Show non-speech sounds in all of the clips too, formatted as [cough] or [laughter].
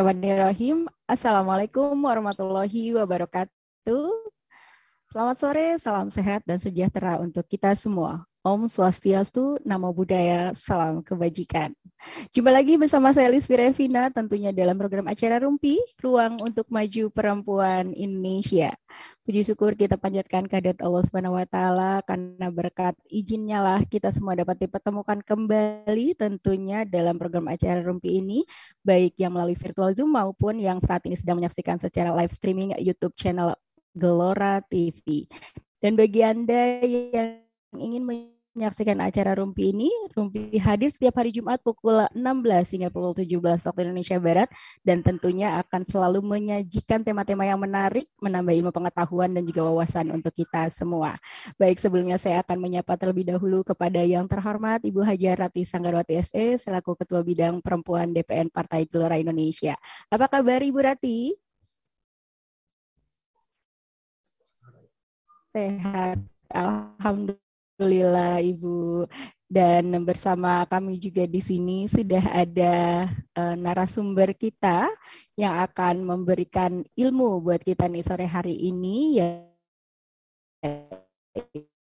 Bismillahirrahmanirrahim. Assalamualaikum warahmatullahi wabarakatuh. Selamat sore, salam sehat dan sejahtera untuk kita semua. Om Swastiastu, Namo Buddhaya, Salam Kebajikan. Jumpa lagi bersama saya Liz Virevina tentunya dalam program acara Rumpi, Ruang untuk Maju Perempuan Indonesia. Puji syukur kita panjatkan kehadirat Allah Subhanahu wa taala karena berkat izinnya lah kita semua dapat dipertemukan kembali tentunya dalam program acara Rumpi ini baik yang melalui virtual Zoom maupun yang saat ini sedang menyaksikan secara live streaming YouTube channel Gelora TV. Dan bagi Anda yang ingin menyaksikan acara Rumpi ini, Rumpi hadir setiap hari Jumat pukul 16 hingga pukul 17 waktu Indonesia Barat dan tentunya akan selalu menyajikan tema-tema yang menarik, menambah ilmu pengetahuan dan juga wawasan untuk kita semua. Baik, sebelumnya saya akan menyapa terlebih dahulu kepada yang terhormat Ibu Hajarati Rati Sanggarwati SE selaku Ketua Bidang Perempuan DPN Partai Gelora Indonesia. Apa kabar Ibu Rati? Sehat. Alhamdulillah Alhamdulillah Ibu dan bersama kami juga di sini sudah ada uh, narasumber kita yang akan memberikan ilmu buat kita nih sore hari ini ya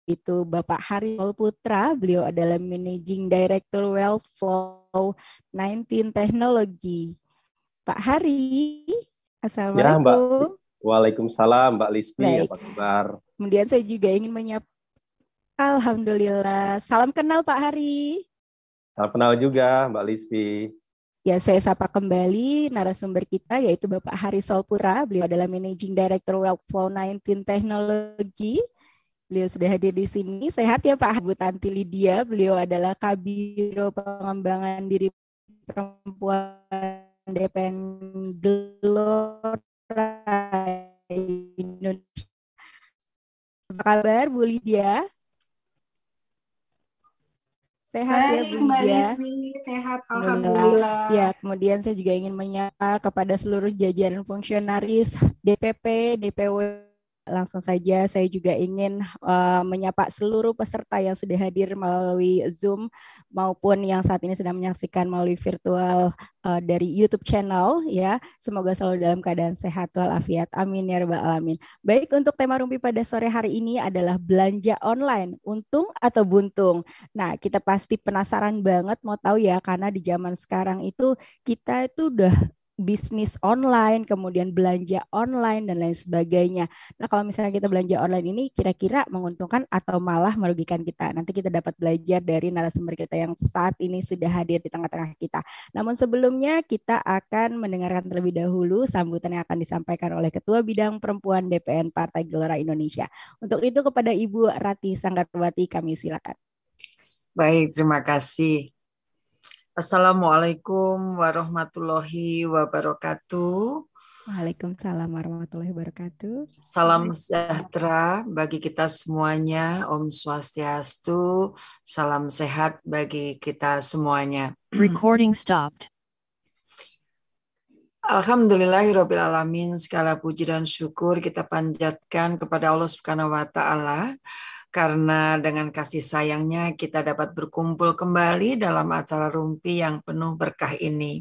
itu Bapak Harimol Putra, beliau adalah Managing Director Wealth Flow 19 Technology. Pak Hari, Assalamualaikum. Ya, Mbak. Waalaikumsalam Mbak Lispi, Baik. apa kabar? Kemudian saya juga ingin menyapa Alhamdulillah. Salam kenal Pak Hari. Salam kenal juga Mbak Lispi. Ya, saya sapa kembali narasumber kita yaitu Bapak Hari Solpura. Beliau adalah Managing Director Wealthflow 19 Technology. Beliau sudah hadir di sini. Sehat ya Pak Bu Tanti Lydia. Beliau adalah Kabiro Pengembangan Diri Perempuan DPN Gelora Indonesia. Apa kabar Bu Lydia? Sehat ya, Baik, ya, Bu Mbak sehat alhamdulillah. Ya, kemudian saya juga ingin menyapa kepada seluruh jajaran fungsionaris DPP, DPW Langsung saja saya juga ingin uh, menyapa seluruh peserta yang sudah hadir melalui Zoom maupun yang saat ini sedang menyaksikan melalui virtual uh, dari YouTube channel ya. Semoga selalu dalam keadaan sehat walafiat. Amin ya rabbal alamin. Baik untuk tema rumpi pada sore hari ini adalah belanja online, untung atau buntung. Nah, kita pasti penasaran banget mau tahu ya karena di zaman sekarang itu kita itu udah bisnis online, kemudian belanja online dan lain sebagainya. Nah, kalau misalnya kita belanja online ini kira-kira menguntungkan atau malah merugikan kita. Nanti kita dapat belajar dari narasumber kita yang saat ini sudah hadir di tengah-tengah kita. Namun sebelumnya kita akan mendengarkan terlebih dahulu sambutan yang akan disampaikan oleh Ketua Bidang Perempuan DPN Partai Gelora Indonesia. Untuk itu kepada Ibu Rati Sanggarwati kami silakan. Baik, terima kasih. Assalamualaikum warahmatullahi wabarakatuh. Waalaikumsalam warahmatullahi wabarakatuh. Salam sejahtera bagi kita semuanya. Om Swastiastu. Salam sehat bagi kita semuanya. Recording stopped. Alhamdulillahirobbilalamin segala puji dan syukur kita panjatkan kepada Allah Subhanahu wa taala karena dengan kasih sayangnya kita dapat berkumpul kembali dalam acara rumpi yang penuh berkah ini.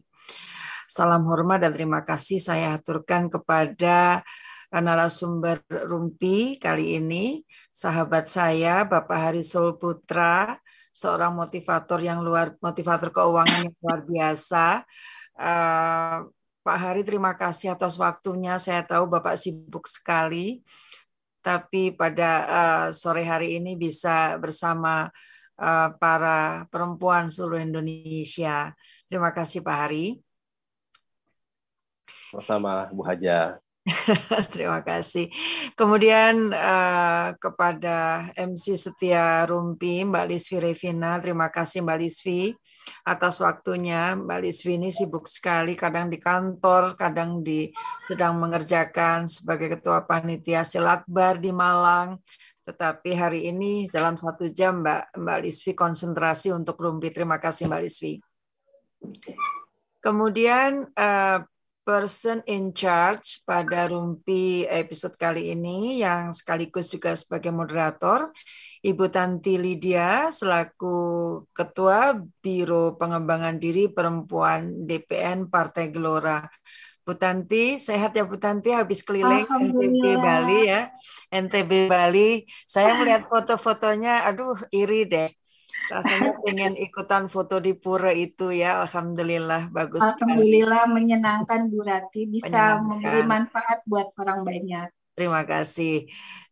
Salam hormat dan terima kasih saya aturkan kepada eh, narasumber rumpi kali ini, sahabat saya Bapak Harisul Putra, seorang motivator yang luar motivator keuangan yang luar biasa. Uh, Pak Hari terima kasih atas waktunya. Saya tahu Bapak sibuk sekali tapi pada eh, sore hari ini bisa bersama eh, para perempuan seluruh Indonesia. Terima kasih Pak Hari. Sama-sama Bu Haja. [laughs] Terima kasih. Kemudian uh, kepada MC Setia Rumpi, Mbak Lisvi Revina, terima kasih Mbak Lisvi atas waktunya. Mbak Lisvi ini sibuk sekali, kadang di kantor, kadang di sedang mengerjakan sebagai Ketua Panitia Silakbar di Malang. Tetapi hari ini dalam satu jam Mbak, Mbak Lisvi konsentrasi untuk Rumpi. Terima kasih Mbak Lisvi. Kemudian uh, person in charge pada Rumpi episode kali ini yang sekaligus juga sebagai moderator, Ibu Tanti Lydia selaku Ketua Biro Pengembangan Diri Perempuan DPN Partai Gelora. Bu Tanti, sehat ya Bu Tanti habis keliling NTB Bali ya. NTB Bali, saya melihat foto-fotonya, aduh iri deh rasanya pengen ikutan foto di pura itu ya alhamdulillah bagus alhamdulillah sekali. menyenangkan Bu Rati bisa memberi manfaat buat orang banyak terima kasih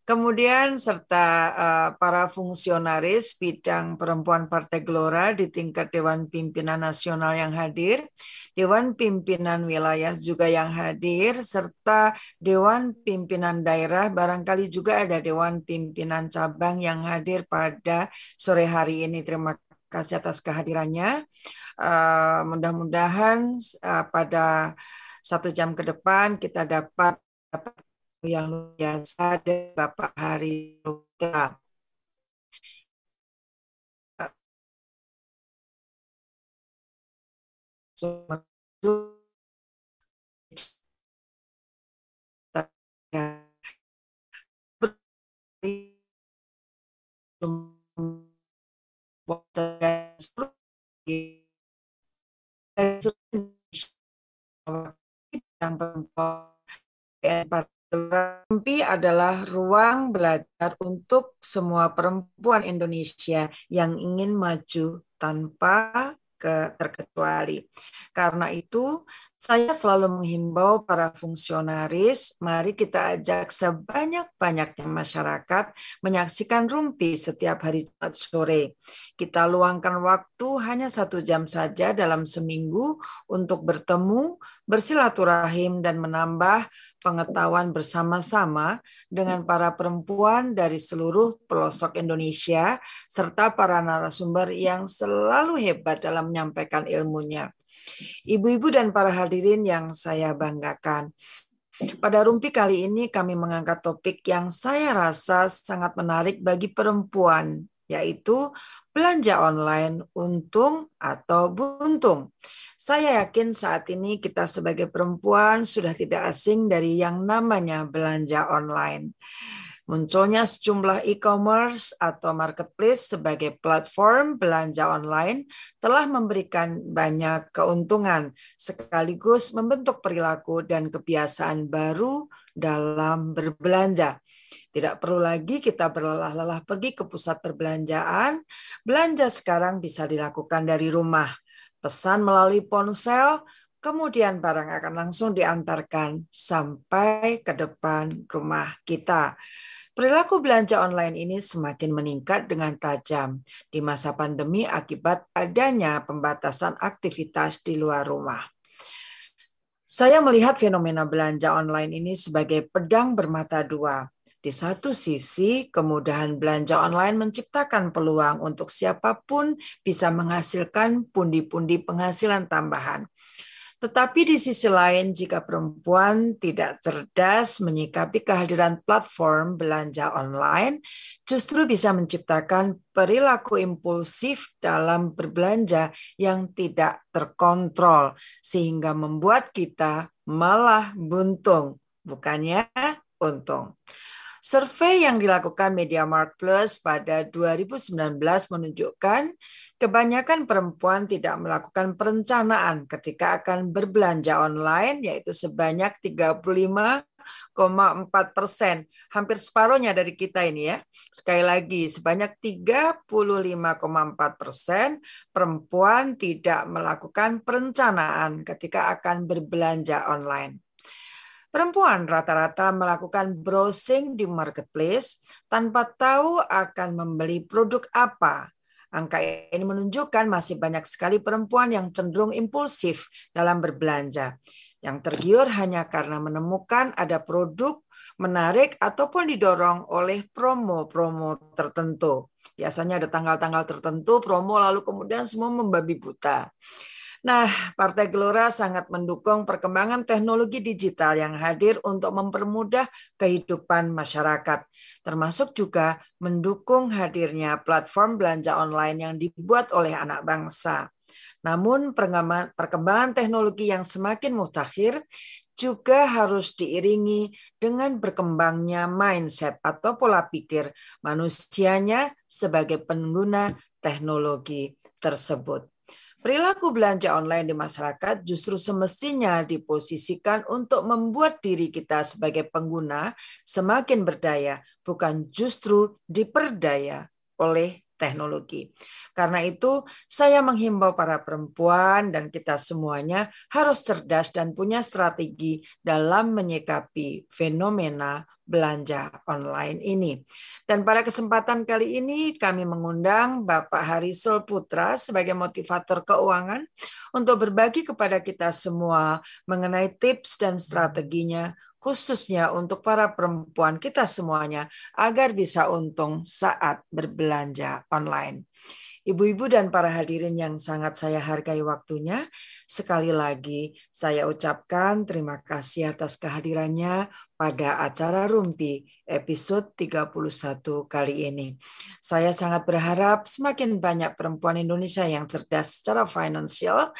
Kemudian serta uh, para fungsionaris bidang perempuan Partai Gelora di tingkat Dewan Pimpinan Nasional yang hadir, Dewan Pimpinan Wilayah juga yang hadir, serta Dewan Pimpinan Daerah, barangkali juga ada Dewan Pimpinan Cabang yang hadir pada sore hari ini. Terima kasih atas kehadirannya. Uh, Mudah-mudahan uh, pada satu jam ke depan kita dapat dapat yang luar biasa dari Bapak Hari Rudra. yang perempuan Mimpi adalah ruang belajar untuk semua perempuan Indonesia yang ingin maju tanpa terkecuali. Karena itu, saya selalu menghimbau para fungsionaris, mari kita ajak sebanyak-banyaknya masyarakat menyaksikan rumpi setiap hari Jumat sore. Kita luangkan waktu hanya satu jam saja dalam seminggu untuk bertemu, bersilaturahim, dan menambah pengetahuan bersama-sama dengan para perempuan dari seluruh pelosok Indonesia, serta para narasumber yang selalu hebat dalam menyampaikan ilmunya. Ibu-ibu dan para hadirin yang saya banggakan. Pada rumpi kali ini kami mengangkat topik yang saya rasa sangat menarik bagi perempuan, yaitu belanja online untung atau buntung. Saya yakin saat ini kita sebagai perempuan sudah tidak asing dari yang namanya belanja online. Munculnya sejumlah e-commerce atau marketplace sebagai platform belanja online telah memberikan banyak keuntungan sekaligus membentuk perilaku dan kebiasaan baru dalam berbelanja. Tidak perlu lagi kita berlelah-lelah pergi ke pusat perbelanjaan. Belanja sekarang bisa dilakukan dari rumah. Pesan melalui ponsel, kemudian barang akan langsung diantarkan sampai ke depan rumah kita. Perilaku belanja online ini semakin meningkat dengan tajam di masa pandemi akibat adanya pembatasan aktivitas di luar rumah. Saya melihat fenomena belanja online ini sebagai pedang bermata dua. Di satu sisi, kemudahan belanja online menciptakan peluang untuk siapapun bisa menghasilkan pundi-pundi penghasilan tambahan. Tetapi di sisi lain, jika perempuan tidak cerdas menyikapi kehadiran platform belanja online, justru bisa menciptakan perilaku impulsif dalam berbelanja yang tidak terkontrol, sehingga membuat kita malah buntung, bukannya untung. Survei yang dilakukan Media Mark Plus pada 2019 menunjukkan kebanyakan perempuan tidak melakukan perencanaan ketika akan berbelanja online, yaitu sebanyak 35,4 persen, hampir separuhnya dari kita ini ya. Sekali lagi, sebanyak 35,4 persen perempuan tidak melakukan perencanaan ketika akan berbelanja online. Perempuan rata-rata melakukan browsing di marketplace tanpa tahu akan membeli produk apa. Angka ini menunjukkan masih banyak sekali perempuan yang cenderung impulsif dalam berbelanja, yang tergiur hanya karena menemukan ada produk menarik ataupun didorong oleh promo-promo tertentu. Biasanya ada tanggal-tanggal tertentu promo lalu kemudian semua membabi buta. Nah, Partai Gelora sangat mendukung perkembangan teknologi digital yang hadir untuk mempermudah kehidupan masyarakat, termasuk juga mendukung hadirnya platform belanja online yang dibuat oleh anak bangsa. Namun, perkembangan teknologi yang semakin mutakhir juga harus diiringi dengan berkembangnya mindset atau pola pikir manusianya sebagai pengguna teknologi tersebut. Perilaku belanja online di masyarakat justru semestinya diposisikan untuk membuat diri kita sebagai pengguna semakin berdaya, bukan justru diperdaya oleh teknologi. Karena itu, saya menghimbau para perempuan dan kita semuanya harus cerdas dan punya strategi dalam menyikapi fenomena belanja online ini. Dan pada kesempatan kali ini kami mengundang Bapak Harisul Putra sebagai motivator keuangan untuk berbagi kepada kita semua mengenai tips dan strateginya khususnya untuk para perempuan kita semuanya, agar bisa untung saat berbelanja online. Ibu-ibu dan para hadirin yang sangat saya hargai waktunya, sekali lagi saya ucapkan terima kasih atas kehadirannya pada acara Rumpi episode 31 kali ini. Saya sangat berharap semakin banyak perempuan Indonesia yang cerdas secara finansial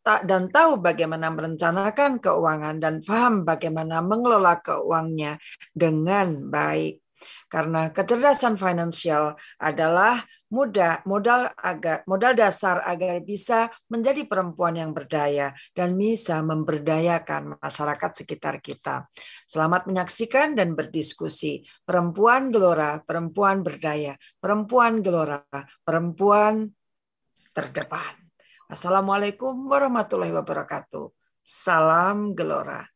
tak dan tahu bagaimana merencanakan keuangan dan paham bagaimana mengelola keuangnya dengan baik. Karena kecerdasan finansial adalah muda, modal agar modal dasar agar bisa menjadi perempuan yang berdaya dan bisa memberdayakan masyarakat sekitar kita. Selamat menyaksikan dan berdiskusi. Perempuan gelora, perempuan berdaya, perempuan gelora, perempuan terdepan. Assalamualaikum warahmatullahi wabarakatuh. Salam Gelora.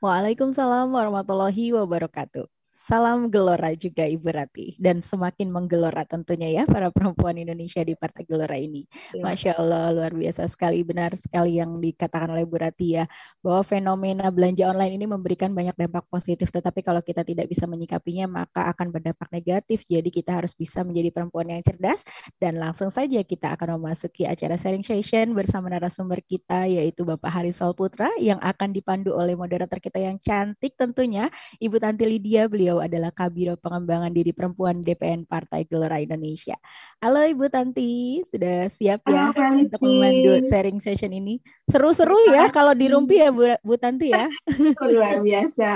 Waalaikumsalam warahmatullahi wabarakatuh. Salam gelora juga Ibu Rati dan semakin menggelora tentunya ya para perempuan Indonesia di Partai Gelora ini. Ya. Masya Allah luar biasa sekali benar sekali yang dikatakan oleh Ibu Rati ya bahwa fenomena belanja online ini memberikan banyak dampak positif tetapi kalau kita tidak bisa menyikapinya maka akan berdampak negatif. Jadi kita harus bisa menjadi perempuan yang cerdas dan langsung saja kita akan memasuki acara sharing session bersama narasumber kita yaitu Bapak Harisal Putra yang akan dipandu oleh moderator kita yang cantik tentunya Ibu Tanti Lydia beliau Beliau adalah Kabiro Pengembangan Diri Perempuan DPN Partai Gelora Indonesia. Halo Ibu Tanti, sudah siap ya Halo, untuk memandu sharing session ini? Seru-seru ya kalau di Rumpi ya Bu, Bu Tanti ya. [laughs] luar biasa.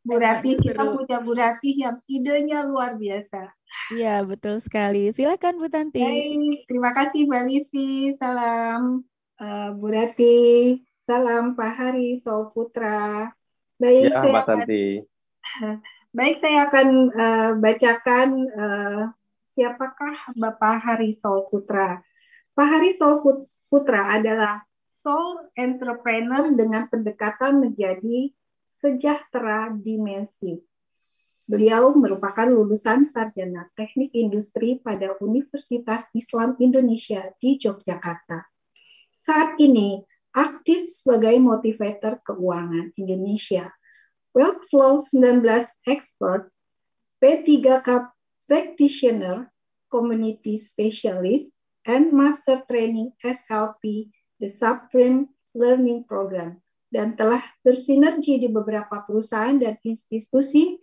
Bu Rati kita punya Bu Rati yang idenya luar biasa. Iya, betul sekali. Silakan Bu Tanti. Hai, terima kasih Mbak Lisi. Salam uh, Bu Rati. Salam Pak Hari, Saul Putra. Baik, ya, Mbak Tanti. [laughs] Baik, saya akan uh, bacakan uh, siapakah Bapak Sol Putra. Pak Sol Putra adalah sole entrepreneur dengan pendekatan menjadi sejahtera dimensi. Beliau merupakan lulusan sarjana teknik industri pada Universitas Islam Indonesia di Yogyakarta. Saat ini aktif sebagai motivator keuangan Indonesia Workflow 19 Expert, P3K Practitioner, Community Specialist, and Master Training SLP, the Supreme Learning Program, dan telah bersinergi di beberapa perusahaan dan institusi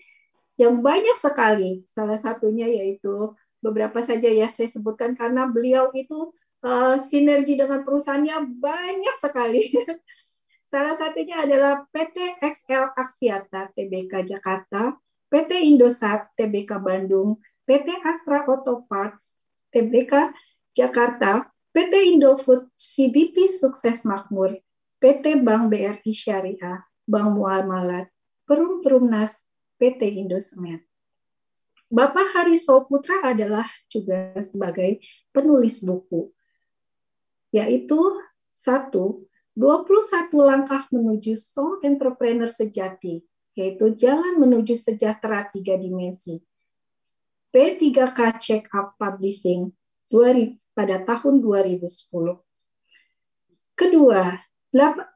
yang banyak sekali. Salah satunya yaitu beberapa saja ya saya sebutkan karena beliau itu uh, sinergi dengan perusahaannya banyak sekali. [laughs] Salah satunya adalah PT XL Aksiata TBK Jakarta, PT Indosat TBK Bandung, PT Astra Auto Parts TBK Jakarta, PT Indofood CBP Sukses Makmur, PT Bank BRI Syariah, Bank Muamalat, Perum Perumnas, PT Indosemen. Bapak Hariso Putra adalah juga sebagai penulis buku, yaitu satu 21 langkah menuju song entrepreneur sejati, yaitu jalan menuju sejahtera tiga dimensi. P3K Check Up Publishing 2000, pada tahun 2010. Kedua, 18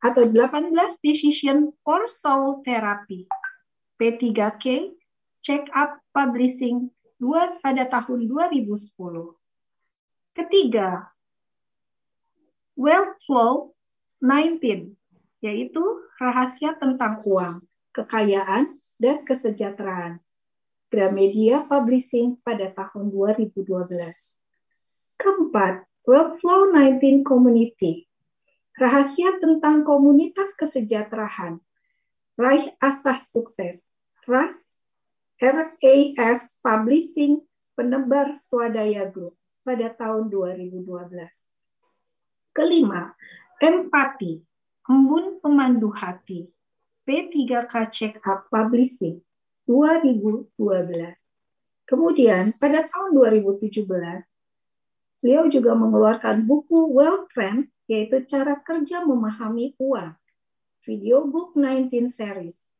atau 18 Decision for Soul Therapy P3K Check Up Publishing 2 pada tahun 2010. Ketiga, Wealthflow 19, yaitu rahasia tentang uang, kekayaan, dan kesejahteraan. Gramedia Publishing pada tahun 2012. Keempat, Wealthflow 19 Community. Rahasia tentang komunitas kesejahteraan. Raih asah sukses. RAS, RAS Publishing, penebar swadaya group pada tahun 2012. Kelima, empati, embun pemandu hati. P3K Check Up Publishing 2012. Kemudian pada tahun 2017, beliau juga mengeluarkan buku Well Trend yaitu cara kerja memahami uang. Video Book 19 Series,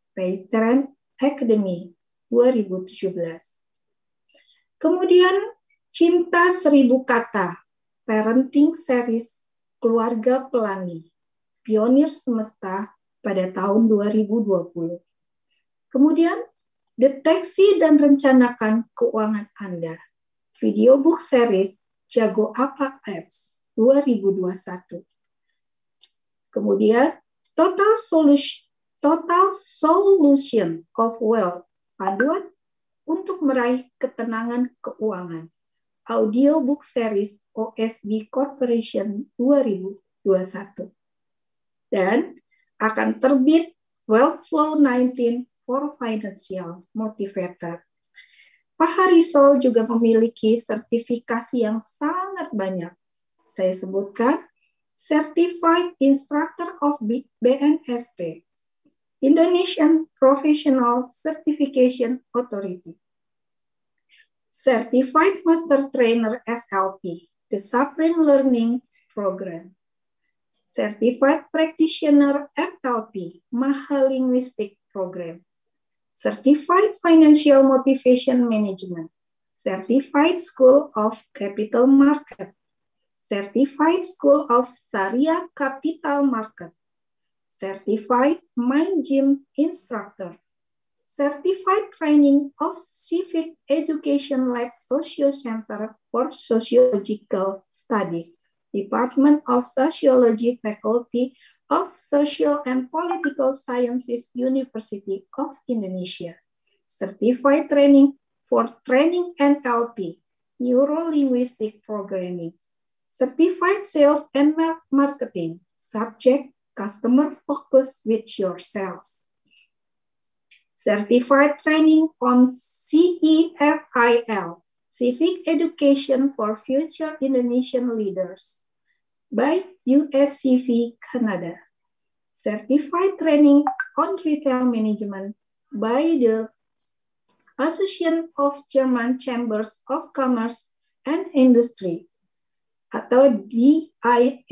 Trend Academy 2017. Kemudian Cinta Seribu Kata, Parenting Series Keluarga Pelangi, Pionir Semesta pada tahun 2020. Kemudian, deteksi dan rencanakan keuangan Anda. Video book series Jago Apa Apps 2021. Kemudian, Total Solution, Total Solution of Wealth, Paduan untuk meraih ketenangan keuangan. Audiobook Series OSB Corporation 2021 dan akan terbit Flow 19 for Financial Motivator. Pak Hariso juga memiliki sertifikasi yang sangat banyak. Saya sebutkan Certified Instructor of BNSP, Indonesian Professional Certification Authority. Certified Master Trainer SLP, the Supreme Learning Program. Certified Practitioner FLP, Maha Linguistic Program. Certified Financial Motivation Management. Certified School of Capital Market. Certified School of Sharia Capital Market. Certified Mind Gym Instructor certified training of civic education Lab, Social Center for Sociological Studies, Department of Sociology Faculty of Social and Political Sciences University of Indonesia. Certified training for training NLP, Neuro-Linguistic Programming. Certified sales and marketing, subject customer focus with yourselves Certified Training on CEFIL, Civic Education for Future Indonesian Leaders by USCV Canada. Certified Training on Retail Management by the Association of German Chambers of Commerce and Industry atau DIHT.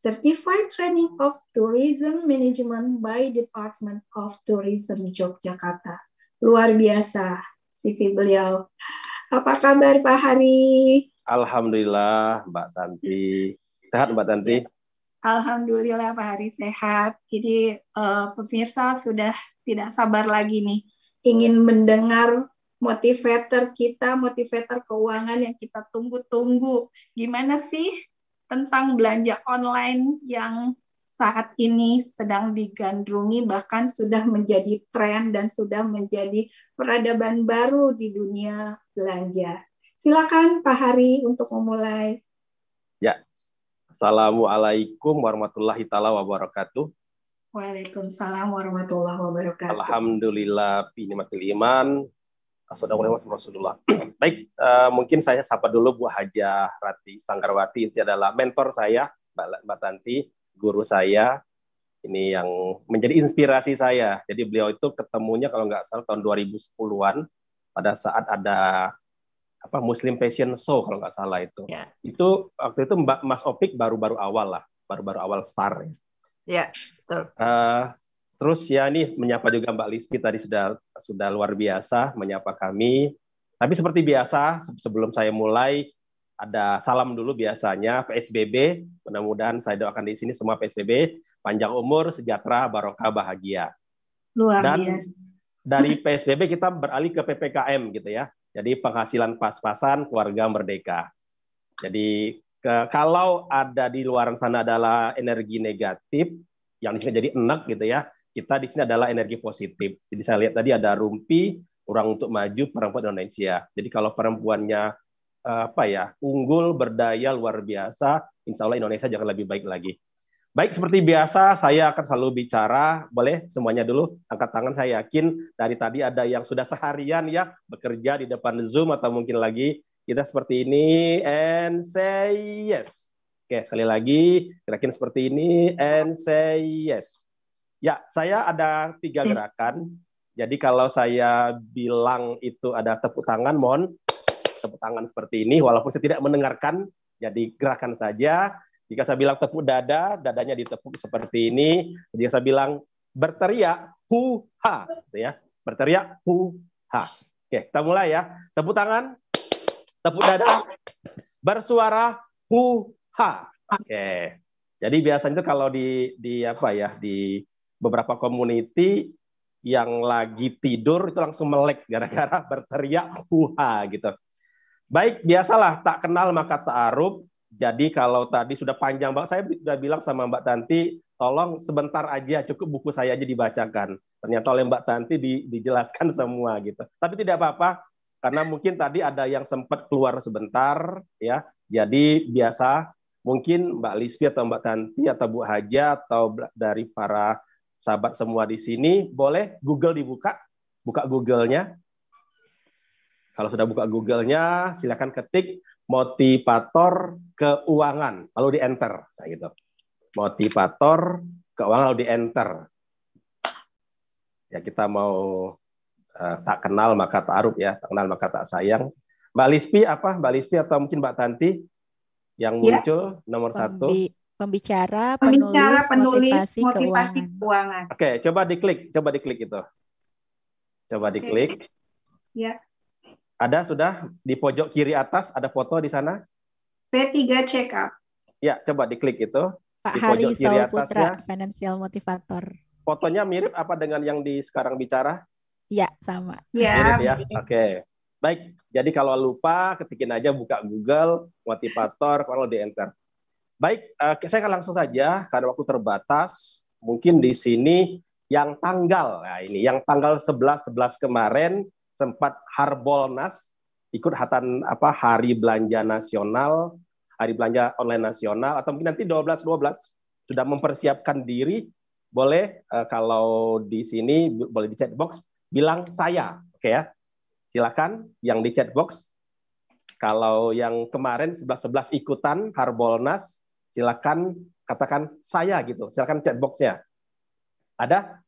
Certified Training of Tourism Management by Department of Tourism Yogyakarta. Luar biasa CV beliau. Apa kabar Pak Hari? Alhamdulillah Mbak Tanti. Sehat Mbak Tanti? Alhamdulillah Pak Hari sehat. Jadi uh, pemirsa sudah tidak sabar lagi nih ingin mendengar motivator kita, motivator keuangan yang kita tunggu-tunggu. Gimana sih tentang belanja online yang saat ini sedang digandrungi bahkan sudah menjadi tren dan sudah menjadi peradaban baru di dunia belanja. Silakan Pak Hari untuk memulai. Ya. Assalamualaikum warahmatullahi taala wabarakatuh. Waalaikumsalam warahmatullahi wabarakatuh. Alhamdulillah Mas iman Assalamualaikum warahmatullahi wabarakatuh. [clears throat] Baik, uh, mungkin saya sapa dulu Bu Haja Rati Sanggarwati. Itu adalah mentor saya, Mbak, Mbak Tanti, guru saya. Ini yang menjadi inspirasi saya. Jadi beliau itu ketemunya kalau nggak salah tahun 2010-an pada saat ada apa Muslim Fashion Show kalau nggak salah itu. Ya. Itu waktu itu Mbak Mas Opik baru-baru awal lah, baru-baru awal star. Ya, ya betul. Uh, Terus ya ini menyapa juga Mbak Lispi tadi sudah sudah luar biasa menyapa kami. Tapi seperti biasa sebelum saya mulai ada salam dulu biasanya PSBB. Mudah-mudahan saya doakan di sini semua PSBB panjang umur, sejahtera, barokah, bahagia. Luar Dan biasa. Dari PSBB kita beralih ke PPKM gitu ya. Jadi penghasilan pas-pasan, keluarga merdeka. Jadi ke, kalau ada di luar sana adalah energi negatif yang di jadi enak gitu ya kita di sini adalah energi positif. Jadi saya lihat tadi ada rumpi orang untuk maju perempuan Indonesia. Jadi kalau perempuannya eh, apa ya unggul berdaya luar biasa, insya Allah Indonesia akan lebih baik lagi. Baik seperti biasa, saya akan selalu bicara. Boleh semuanya dulu angkat tangan. Saya yakin dari tadi ada yang sudah seharian ya bekerja di depan Zoom atau mungkin lagi kita seperti ini and say yes. Oke, sekali lagi yakin seperti ini and say yes. Ya, saya ada tiga gerakan. Jadi kalau saya bilang itu ada tepuk tangan, mohon tepuk tangan seperti ini, walaupun saya tidak mendengarkan, jadi gerakan saja. Jika saya bilang tepuk dada, dadanya ditepuk seperti ini. Jika saya bilang berteriak, hu ha, gitu ya. Berteriak hu ha. Oke, kita mulai ya. Tepuk tangan, tepuk dada, bersuara hu ha. Oke. Jadi biasanya itu kalau di di apa ya di beberapa community yang lagi tidur itu langsung melek gara-gara [laughs] berteriak huha gitu. Baik, biasalah tak kenal maka tak arup Jadi kalau tadi sudah panjang Mbak, saya sudah bilang sama Mbak Tanti, tolong sebentar aja cukup buku saya aja dibacakan. Ternyata oleh Mbak Tanti di, dijelaskan [laughs] semua gitu. Tapi tidak apa-apa karena mungkin tadi ada yang sempat keluar sebentar ya. Jadi biasa mungkin Mbak Lispi atau Mbak Tanti atau Bu Haja atau dari para sahabat semua di sini, boleh Google dibuka, buka Google-nya. Kalau sudah buka Google-nya, silakan ketik motivator keuangan, lalu di enter. Nah, gitu. Motivator keuangan lalu di enter. Ya kita mau uh, tak kenal maka tak aruf ya, tak kenal maka tak sayang. Mbak Lispi apa? Mbak Lispi atau mungkin Mbak Tanti yang ya. muncul ya. nomor satu? pembicara, pembicara penulis, penulis motivasi, motivasi keuangan. keuangan. Oke, okay, coba diklik, coba diklik itu. Coba okay. diklik. Ya. Ada sudah di pojok kiri atas ada foto di sana? P3 check Ya, coba diklik itu. Pak di Hari pojok kiri atas Putra, ya. financial motivator. Fotonya mirip apa dengan yang di sekarang bicara? Ya, sama. Ya. Mirip ya. Oke. Okay. Baik, jadi kalau lupa ketikin aja buka Google motivator kalau di enter. Baik, eh, saya akan langsung saja karena waktu terbatas. Mungkin di sini yang tanggal, nah ini yang tanggal 11 11 kemarin sempat Harbolnas ikut hatan apa Hari Belanja Nasional, Hari Belanja Online Nasional atau mungkin nanti 12 12 sudah mempersiapkan diri boleh eh, kalau di sini boleh di chat box bilang saya, oke okay ya. Silakan yang di chat box. Kalau yang kemarin 11 11 ikutan Harbolnas silakan katakan saya gitu. Silakan chat box-nya. Ada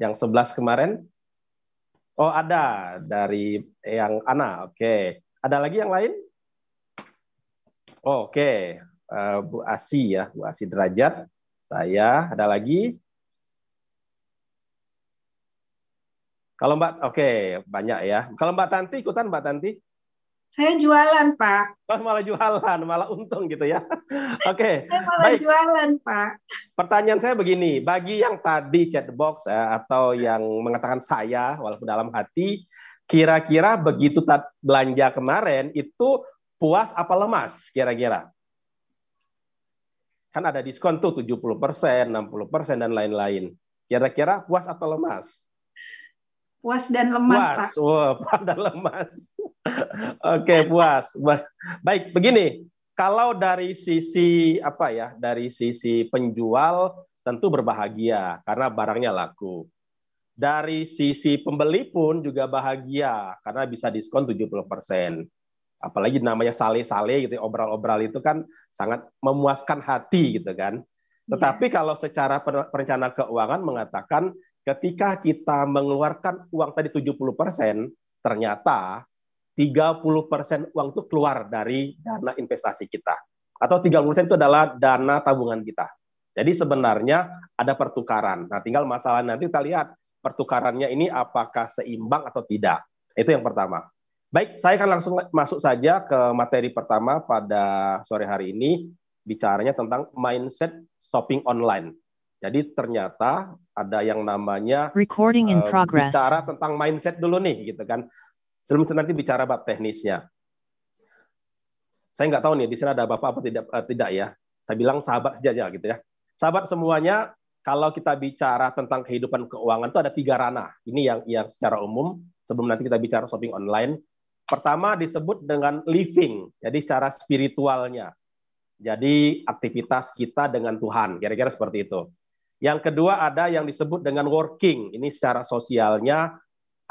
yang 11 kemarin? Oh, ada dari yang Ana. Oke. Okay. Ada lagi yang lain? Oh, Oke. Okay. Uh, eh, Bu Asi ya, Bu Asi Derajat. Saya ada lagi. Kalau Mbak, oke okay, banyak ya. Kalau Mbak Tanti ikutan Mbak Tanti? Saya jualan, Pak. Oh, malah jualan, malah untung gitu ya. [laughs] Oke. Okay. Saya malah Baik. jualan, Pak. Pertanyaan saya begini, bagi yang tadi chat box ya, atau yang mengatakan saya walaupun dalam hati, kira-kira begitu belanja kemarin itu puas apa lemas kira-kira? Kan ada diskon tuh 70%, 60% dan lain-lain. Kira-kira puas atau lemas? puas dan lemas puas. pak oh, [laughs] puas dan lemas oke okay, puas baik begini kalau dari sisi apa ya dari sisi penjual tentu berbahagia karena barangnya laku dari sisi pembeli pun juga bahagia karena bisa diskon 70%. Apalagi namanya sale-sale gitu, obral-obral itu kan sangat memuaskan hati gitu kan. Iya. Tetapi yeah. kalau secara perencana keuangan mengatakan ketika kita mengeluarkan uang tadi 70%, ternyata 30% uang itu keluar dari dana investasi kita. Atau 30% itu adalah dana tabungan kita. Jadi sebenarnya ada pertukaran. Nah, tinggal masalah nanti kita lihat pertukarannya ini apakah seimbang atau tidak. Itu yang pertama. Baik, saya akan langsung masuk saja ke materi pertama pada sore hari ini bicaranya tentang mindset shopping online. Jadi ternyata ada yang namanya recording in eh, progress. bicara tentang mindset dulu nih gitu kan. Sebelum nanti bicara bab teknisnya. Saya nggak tahu nih di sini ada Bapak apa tidak uh, tidak ya. Saya bilang sahabat saja ya, gitu ya. Sahabat semuanya kalau kita bicara tentang kehidupan keuangan itu ada tiga ranah. Ini yang yang secara umum sebelum nanti kita bicara shopping online. Pertama disebut dengan living, jadi secara spiritualnya. Jadi aktivitas kita dengan Tuhan, kira-kira seperti itu. Yang kedua ada yang disebut dengan working. Ini secara sosialnya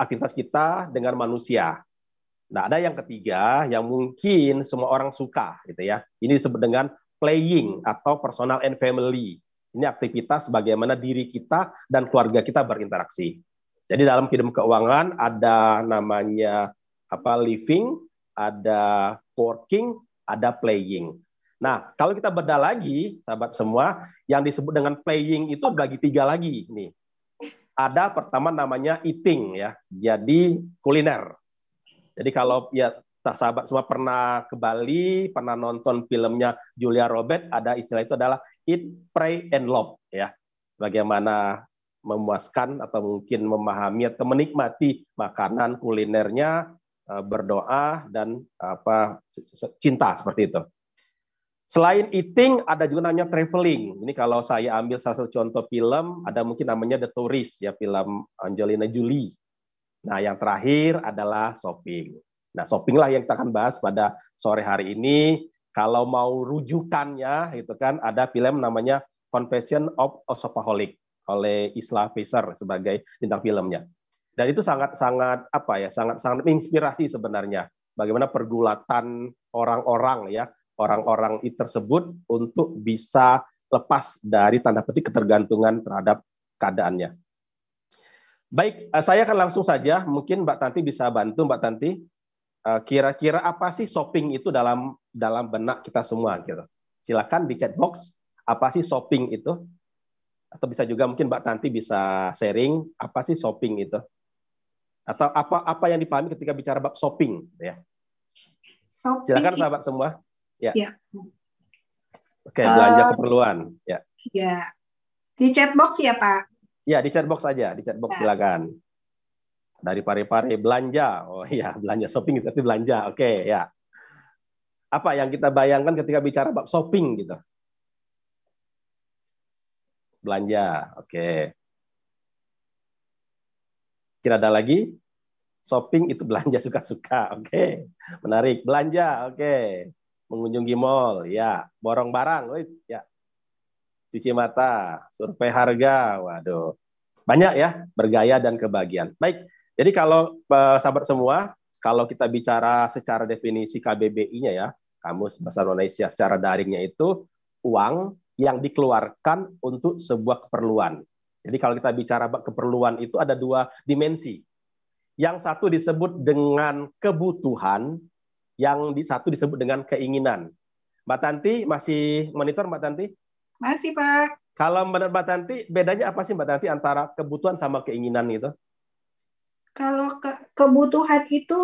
aktivitas kita dengan manusia. Nah, ada yang ketiga yang mungkin semua orang suka gitu ya. Ini disebut dengan playing atau personal and family. Ini aktivitas bagaimana diri kita dan keluarga kita berinteraksi. Jadi dalam kehidupan keuangan ada namanya apa living, ada working, ada playing. Nah, kalau kita beda lagi, sahabat semua, yang disebut dengan playing itu bagi tiga lagi nih. Ada pertama namanya eating ya, jadi kuliner. Jadi kalau ya nah, sahabat semua pernah ke Bali, pernah nonton filmnya Julia Robert, ada istilah itu adalah eat, pray, and love ya. Bagaimana memuaskan atau mungkin memahami atau menikmati makanan kulinernya, eh, berdoa dan apa cinta seperti itu. Selain eating, ada juga namanya traveling. Ini kalau saya ambil salah satu contoh film, ada mungkin namanya The Tourist, ya film Angelina Jolie. Nah, yang terakhir adalah shopping. Nah, shoppinglah yang kita akan bahas pada sore hari ini. Kalau mau rujukannya, itu kan ada film namanya Confession of a Shopaholic oleh Isla Fisher sebagai bintang filmnya. Dan itu sangat-sangat apa ya, sangat-sangat menginspirasi sebenarnya. Bagaimana pergulatan orang-orang ya orang-orang tersebut untuk bisa lepas dari tanda petik ketergantungan terhadap keadaannya. Baik, eh, saya akan langsung saja. Mungkin Mbak Tanti bisa bantu Mbak Tanti. Eh, kira-kira apa sih shopping itu dalam dalam benak kita semua? Gitu. Silakan di chat box. Apa sih shopping itu? Atau bisa juga mungkin Mbak Tanti bisa sharing apa sih shopping itu? Atau apa apa yang dipahami ketika bicara bab shopping? Gitu ya. Shopping Silakan sahabat semua. Ya. ya. Oke, belanja uh, keperluan. Ya. Ya. Di chatbox ya, Pak? Ya, di chat box aja. Di chatbox ya. silakan. Dari pare-pare belanja. Oh iya, [laughs] belanja shopping itu belanja. Oke, ya. Apa yang kita bayangkan ketika bicara Pak shopping gitu? Belanja. Oke. Kira ada lagi? Shopping itu belanja [laughs] suka-suka. Oke. Menarik. Belanja. Oke mengunjungi mall, ya, borong barang, wih, ya, cuci mata, survei harga, waduh, banyak ya bergaya dan kebagian. Baik, jadi kalau eh, sahabat semua, kalau kita bicara secara definisi KBBI-nya ya, kamus bahasa Indonesia secara daringnya itu uang yang dikeluarkan untuk sebuah keperluan. Jadi kalau kita bicara keperluan itu ada dua dimensi. Yang satu disebut dengan kebutuhan, yang di satu disebut dengan keinginan. Mbak Tanti masih monitor Mbak Tanti? Masih Pak. Kalau menurut Mbak Tanti bedanya apa sih Mbak Tanti antara kebutuhan sama keinginan itu? Kalau ke kebutuhan itu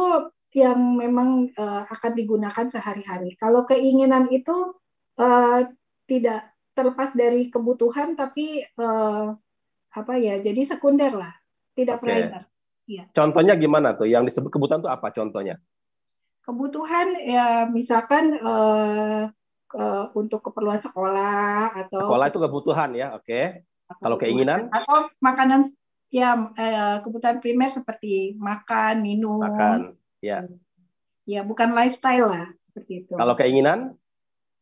yang memang uh, akan digunakan sehari-hari. Kalau keinginan itu uh, tidak terlepas dari kebutuhan tapi uh, apa ya? Jadi sekunder lah, tidak okay. primer. Ya. Contohnya gimana tuh? Yang disebut kebutuhan itu apa contohnya? kebutuhan ya misalkan uh, uh, untuk keperluan sekolah atau sekolah itu kebutuhan ya oke okay. kalau keinginan atau makanan ya uh, kebutuhan primer seperti makan minum makan ya ya bukan lifestyle lah seperti itu kalau keinginan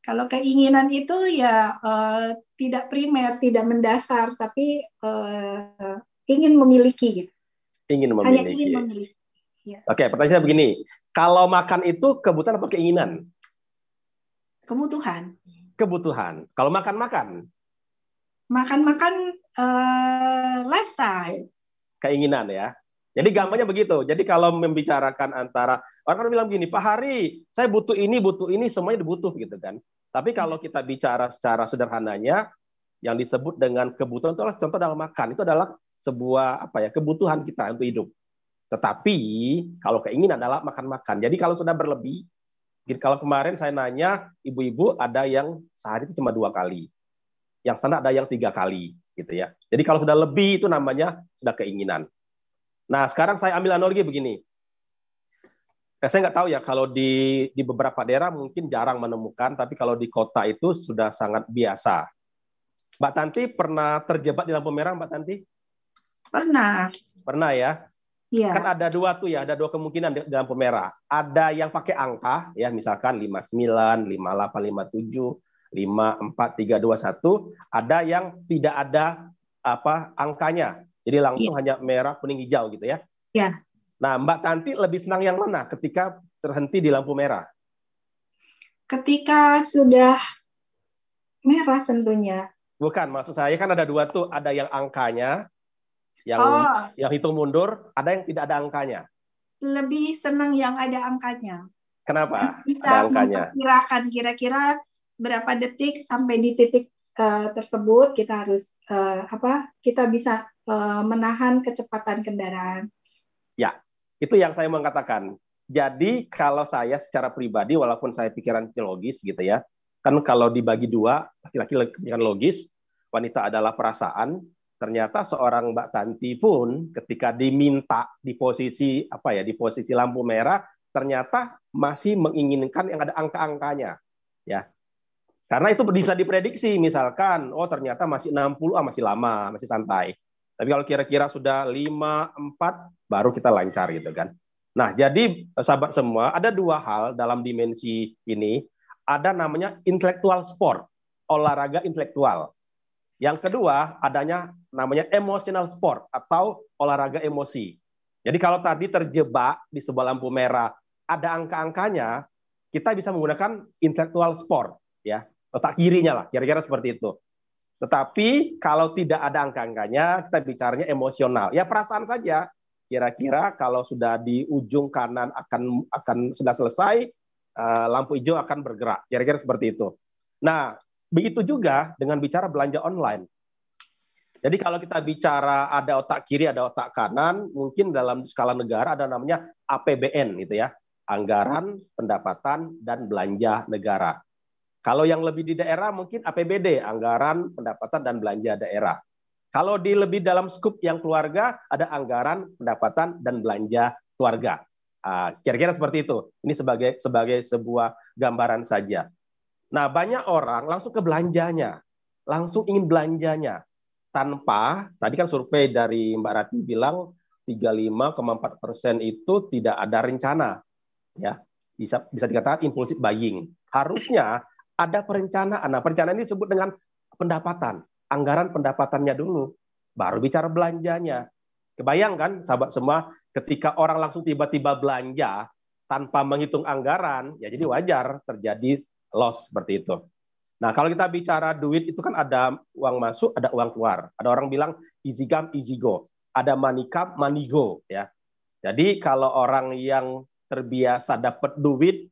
kalau keinginan itu ya uh, tidak primer tidak mendasar tapi uh, ingin memiliki gitu. ingin memiliki, ingin memiliki. Ya. Oke, pertanyaan pertanyaan begini. Kalau makan itu kebutuhan apa keinginan? Kebutuhan. Kebutuhan. Kalau makan makan? Makan makan uh, eh, lifestyle. Keinginan ya. Jadi gambarnya begitu. Jadi kalau membicarakan antara orang kan bilang gini, Pak Hari, saya butuh ini, butuh ini, semuanya dibutuh gitu kan. Tapi hmm. kalau kita bicara secara sederhananya, yang disebut dengan kebutuhan itu adalah contoh dalam makan itu adalah sebuah apa ya kebutuhan kita untuk hidup. Tetapi kalau keinginan adalah makan-makan. Jadi kalau sudah berlebih, kalau kemarin saya nanya ibu-ibu ada yang sehari itu cuma dua kali, yang standar ada yang tiga kali, gitu ya. Jadi kalau sudah lebih itu namanya sudah keinginan. Nah sekarang saya ambil analogi begini. Eh, saya nggak tahu ya kalau di di beberapa daerah mungkin jarang menemukan, tapi kalau di kota itu sudah sangat biasa. Mbak Tanti pernah terjebak di lampu merah, Mbak Tanti? Pernah. Pernah ya. Yeah. Kan ada dua tuh ya, ada dua kemungkinan dalam pemerah. Ada yang pakai angka ya, misalkan 59, 58, 57, 54, 4 3 2 1, ada yang tidak ada apa angkanya. Jadi langsung yeah. hanya merah, kuning, hijau gitu ya. Ya. Nah, Mbak Tanti lebih senang yang mana ketika terhenti di lampu merah? Ketika sudah merah tentunya. Bukan, maksud saya kan ada dua tuh, ada yang angkanya, yang oh. yang hitung mundur, ada yang tidak ada angkanya. Lebih senang yang ada angkanya. Kenapa? Bisa ada angkanya. kirakan kira-kira berapa detik sampai di titik uh, tersebut kita harus uh, apa? Kita bisa uh, menahan kecepatan kendaraan. Ya, itu yang saya mengatakan. Jadi kalau saya secara pribadi, walaupun saya pikiran logis gitu ya, kan kalau dibagi dua, laki-laki pikiran logis, wanita adalah perasaan, ternyata seorang Mbak Tanti pun ketika diminta di posisi apa ya di posisi lampu merah ternyata masih menginginkan yang ada angka-angkanya ya karena itu bisa diprediksi misalkan oh ternyata masih 60 ah masih lama masih santai tapi kalau kira-kira sudah 5 4 baru kita lancar gitu kan nah jadi sahabat semua ada dua hal dalam dimensi ini ada namanya intelektual sport olahraga intelektual yang kedua, adanya namanya emotional sport atau olahraga emosi. Jadi kalau tadi terjebak di sebuah lampu merah, ada angka-angkanya, kita bisa menggunakan intellectual sport, ya otak kirinya lah, kira-kira seperti itu. Tetapi kalau tidak ada angka-angkanya, kita bicaranya emosional. Ya perasaan saja. Kira-kira kalau sudah di ujung kanan akan akan sudah selesai, eh, lampu hijau akan bergerak. Kira-kira seperti itu. Nah, Begitu juga dengan bicara belanja online. Jadi kalau kita bicara ada otak kiri, ada otak kanan, mungkin dalam skala negara ada namanya APBN gitu ya, anggaran, pendapatan dan belanja negara. Kalau yang lebih di daerah mungkin APBD, anggaran, pendapatan dan belanja daerah. Kalau di lebih dalam skup yang keluarga ada anggaran, pendapatan dan belanja keluarga. Ah, kira-kira seperti itu. Ini sebagai sebagai sebuah gambaran saja. Nah, banyak orang langsung ke belanjanya, langsung ingin belanjanya tanpa tadi kan survei dari Mbak Rati bilang 35,4 persen itu tidak ada rencana, ya bisa bisa dikatakan impulsif buying. Harusnya ada perencanaan. Nah, perencanaan ini disebut dengan pendapatan, anggaran pendapatannya dulu, baru bicara belanjanya. Kebayang kan, sahabat semua, ketika orang langsung tiba-tiba belanja tanpa menghitung anggaran, ya jadi wajar terjadi loss seperti itu. Nah, kalau kita bicara duit itu kan ada uang masuk, ada uang keluar. Ada orang bilang easy come, easy go. Ada money come, money go. Ya. Jadi kalau orang yang terbiasa dapat duit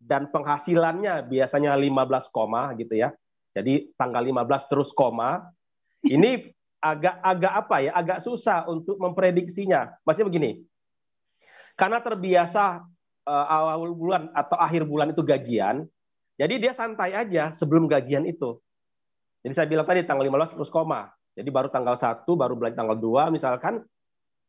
dan penghasilannya biasanya 15 koma gitu ya. Jadi tanggal 15 terus koma. Ini agak-agak apa ya? Agak susah untuk memprediksinya. Masih begini. Karena terbiasa eh, awal bulan atau akhir bulan itu gajian, jadi dia santai aja sebelum gajian itu. Jadi saya bilang tadi tanggal 15 terus koma. Jadi baru tanggal 1, baru belanja tanggal 2 misalkan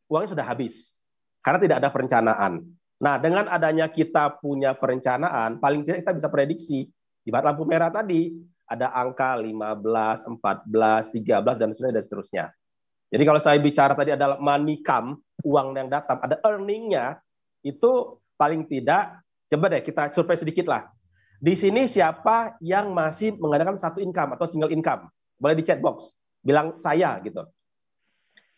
uangnya sudah habis. Karena tidak ada perencanaan. Nah, dengan adanya kita punya perencanaan, paling tidak kita bisa prediksi. Ibarat lampu merah tadi, ada angka 15, 14, 13, dan seterusnya. Dan seterusnya. Jadi kalau saya bicara tadi ada money come, uang yang datang, ada earning-nya, itu paling tidak, coba deh kita survei sedikit lah. Di sini siapa yang masih mengadakan satu income atau single income? Boleh di chat box. Bilang saya gitu.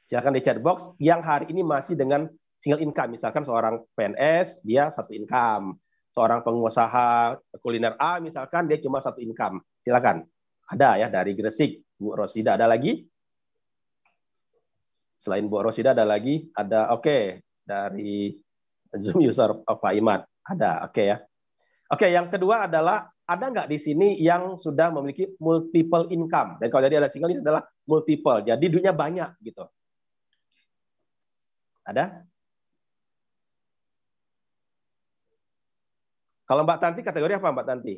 Silakan di chat box yang hari ini masih dengan single income. Misalkan seorang PNS dia satu income, seorang pengusaha kuliner A misalkan dia cuma satu income. Silakan. Ada ya dari Gresik, Bu Rosida ada lagi? Selain Bu Rosida ada lagi, ada oke okay, dari Zoom user Imad. Ada, oke okay ya. Oke, yang kedua adalah ada nggak di sini yang sudah memiliki multiple income? Dan kalau jadi ada single ini adalah multiple, jadi duitnya banyak gitu. Ada? Kalau Mbak Tanti kategori apa Mbak Tanti?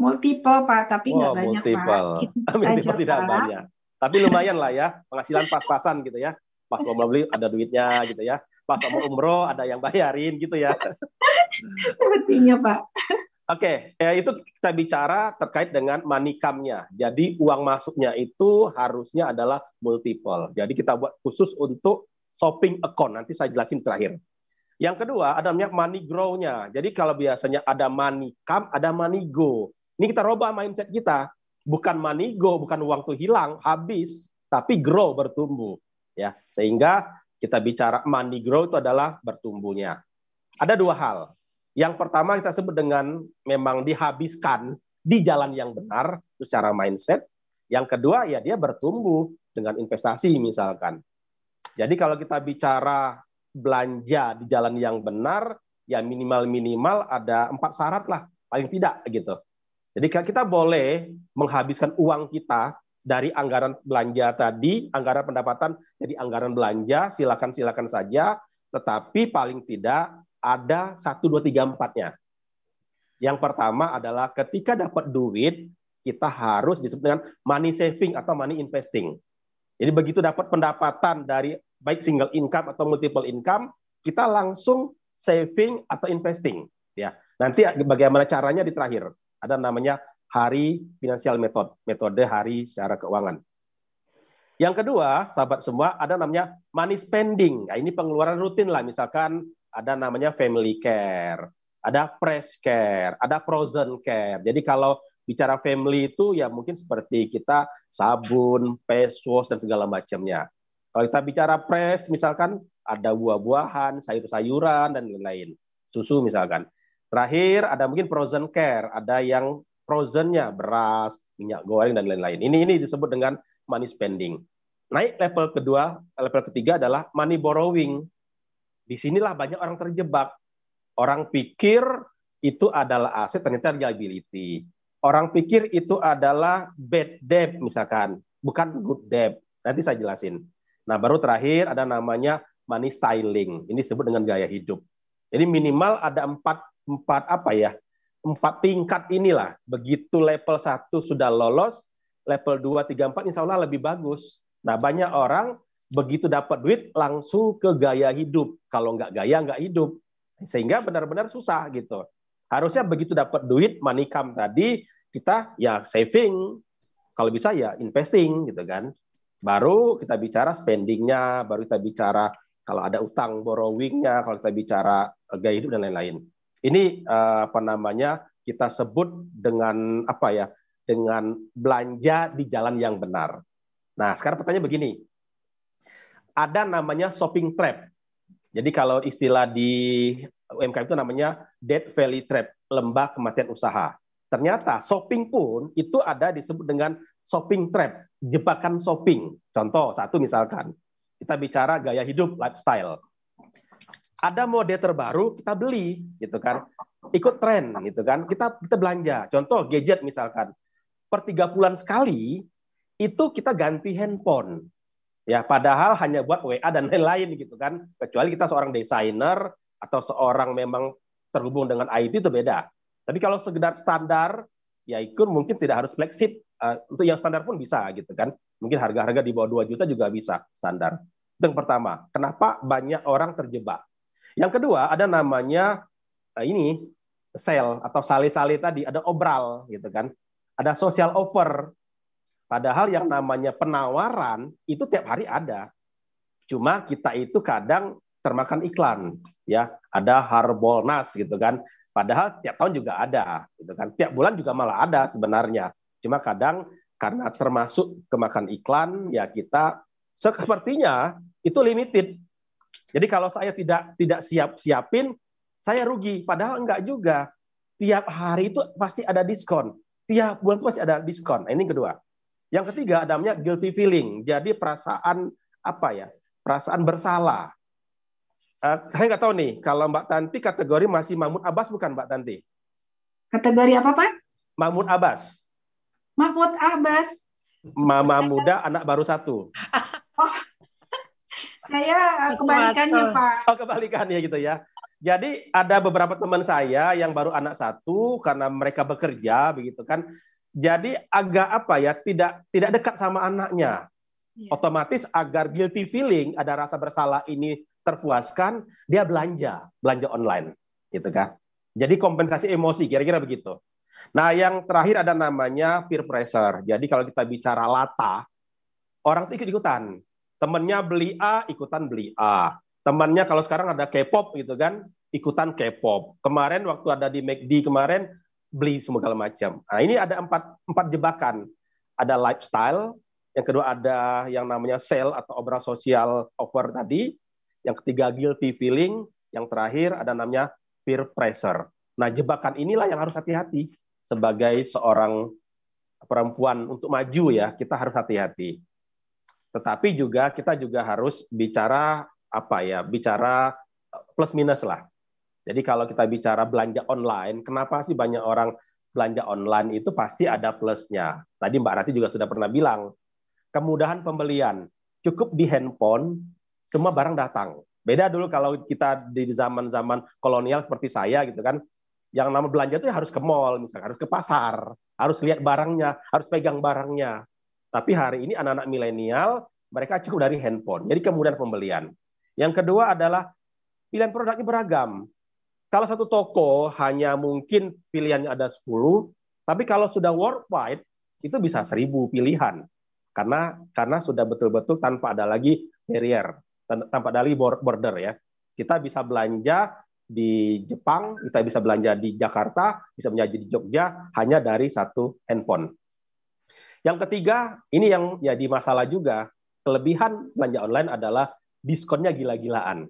Multiple Pak, tapi nggak oh, banyak multiple. [laughs] Pak. Itu multiple aja, tidak banyak. Tapi lumayan lah ya, penghasilan pas-pasan gitu ya. Pas mau beli ada duitnya gitu ya. Pas mau umroh ada yang bayarin gitu ya. [laughs] [laughs] Sepertinya Pak. Oke, okay, ya itu kita bicara terkait dengan manikamnya. Jadi uang masuknya itu harusnya adalah multiple. Jadi kita buat khusus untuk shopping account. Nanti saya jelasin terakhir. Yang kedua ada namanya money grow-nya. Jadi kalau biasanya ada money come, ada money go. Ini kita rubah mindset kita. Bukan money go, bukan uang tuh hilang, habis, tapi grow bertumbuh. Ya, sehingga kita bicara money grow itu adalah bertumbuhnya. Ada dua hal yang pertama kita sebut dengan memang dihabiskan di jalan yang benar secara mindset. Yang kedua ya dia bertumbuh dengan investasi misalkan. Jadi kalau kita bicara belanja di jalan yang benar, ya minimal-minimal ada empat syarat lah, paling tidak gitu. Jadi kita boleh menghabiskan uang kita dari anggaran belanja tadi, anggaran pendapatan jadi anggaran belanja, silakan silakan saja, tetapi paling tidak ada satu dua tiga empatnya. Yang pertama adalah ketika dapat duit, kita harus disebut dengan money saving atau money investing. Jadi begitu dapat pendapatan dari baik single income atau multiple income, kita langsung saving atau investing. Ya, nanti bagaimana caranya di terakhir ada namanya hari finansial method, metode hari secara keuangan. Yang kedua, sahabat semua, ada namanya money spending. Nah, ini pengeluaran rutin lah, misalkan ada namanya family care, ada press care, ada frozen care. Jadi kalau bicara family itu ya mungkin seperti kita sabun, face wash dan segala macamnya. Kalau kita bicara press misalkan ada buah-buahan, sayur-sayuran dan lain-lain. Susu misalkan. Terakhir ada mungkin frozen care, ada yang frozennya beras, minyak goreng dan lain-lain. Ini ini disebut dengan money spending. Naik level kedua, level ketiga adalah money borrowing. Disinilah banyak orang terjebak. Orang pikir itu adalah aset, ternyata liability. Orang pikir itu adalah bad debt misalkan, bukan good debt. Nanti saya jelasin. Nah, baru terakhir ada namanya money styling. Ini disebut dengan gaya hidup. Jadi minimal ada empat empat apa ya? Empat tingkat inilah. Begitu level satu sudah lolos, level dua tiga empat insya Allah lebih bagus. Nah, banyak orang begitu dapat duit langsung ke gaya hidup. Kalau nggak gaya nggak hidup. Sehingga benar-benar susah gitu. Harusnya begitu dapat duit manikam tadi kita ya saving, kalau bisa ya investing gitu kan. Baru kita bicara spendingnya, baru kita bicara kalau ada utang borrowingnya, kalau kita bicara eh, gaya hidup dan lain-lain. Ini eh, apa namanya kita sebut dengan apa ya? Dengan belanja di jalan yang benar. Nah, sekarang pertanyaan begini, ada namanya shopping trap. Jadi kalau istilah di UMKM itu namanya Dead Valley Trap, lembah kematian usaha. Ternyata shopping pun itu ada disebut dengan shopping trap, jebakan shopping. Contoh satu misalkan, kita bicara gaya hidup, lifestyle. Ada mode terbaru, kita beli, gitu kan. Ikut tren, gitu kan. Kita kita belanja. Contoh gadget misalkan. Per tiga bulan sekali, itu kita ganti handphone. Ya, padahal hanya buat WA dan lain-lain gitu kan. Kecuali kita seorang desainer atau seorang memang terhubung dengan IT itu beda. Tapi kalau sekedar standar, ya ikut mungkin tidak harus flagship. Eh, untuk yang standar pun bisa gitu kan. Mungkin harga-harga di bawah 2 juta juga bisa standar. Itu yang pertama. Kenapa banyak orang terjebak? Yang kedua ada namanya eh, ini sale atau sale-sale tadi ada obral gitu kan. Ada social offer Padahal yang namanya penawaran itu tiap hari ada. Cuma kita itu kadang termakan iklan, ya. Ada Harbolnas gitu kan. Padahal tiap tahun juga ada, gitu kan. Tiap bulan juga malah ada sebenarnya. Cuma kadang karena termasuk kemakan iklan, ya kita sepertinya itu limited. Jadi kalau saya tidak tidak siap siapin, saya rugi. Padahal enggak juga. Tiap hari itu pasti ada diskon. Tiap bulan itu pasti ada diskon. Nah, ini kedua. Yang ketiga adanya guilty feeling. Jadi perasaan apa ya? Perasaan bersalah. Uh, saya nggak tahu nih kalau Mbak Tanti kategori masih Mahmud Abbas bukan Mbak Tanti? Kategori apa Pak? Mahmud Abbas. Mahmud Abbas. Mama muda, anak baru satu. Oh, saya eh, kebalikannya Pak. Oh kebalikannya gitu ya. Jadi ada beberapa teman saya yang baru anak satu karena mereka bekerja begitu kan jadi agak apa ya tidak tidak dekat sama anaknya yeah. otomatis agar guilty feeling ada rasa bersalah ini terpuaskan dia belanja belanja online gitu kan jadi kompensasi emosi kira-kira begitu nah yang terakhir ada namanya peer pressure jadi kalau kita bicara lata orang itu ikut ikutan temennya beli A ikutan beli A temannya kalau sekarang ada K-pop gitu kan ikutan K-pop kemarin waktu ada di McD kemarin beli semua macam. Nah, ini ada empat, empat jebakan. Ada lifestyle, yang kedua ada yang namanya sale atau obra sosial offer tadi, yang ketiga guilty feeling, yang terakhir ada namanya peer pressure. Nah, jebakan inilah yang harus hati-hati sebagai seorang perempuan untuk maju ya, kita harus hati-hati. Tetapi juga kita juga harus bicara apa ya, bicara plus minus lah. Jadi kalau kita bicara belanja online, kenapa sih banyak orang belanja online itu pasti ada plusnya. Tadi Mbak Rati juga sudah pernah bilang, kemudahan pembelian. Cukup di handphone, semua barang datang. Beda dulu kalau kita di zaman-zaman kolonial seperti saya gitu kan, yang nama belanja itu ya harus ke mall, misalnya harus ke pasar, harus lihat barangnya, harus pegang barangnya. Tapi hari ini anak-anak milenial mereka cukup dari handphone. Jadi kemudahan pembelian. Yang kedua adalah pilihan produknya beragam kalau satu toko hanya mungkin pilihannya ada 10, tapi kalau sudah worldwide itu bisa seribu pilihan. Karena karena sudah betul-betul tanpa ada lagi barrier, tanpa ada lagi border ya. Kita bisa belanja di Jepang, kita bisa belanja di Jakarta, bisa belanja di Jogja hanya dari satu handphone. Yang ketiga, ini yang jadi masalah juga, kelebihan belanja online adalah diskonnya gila-gilaan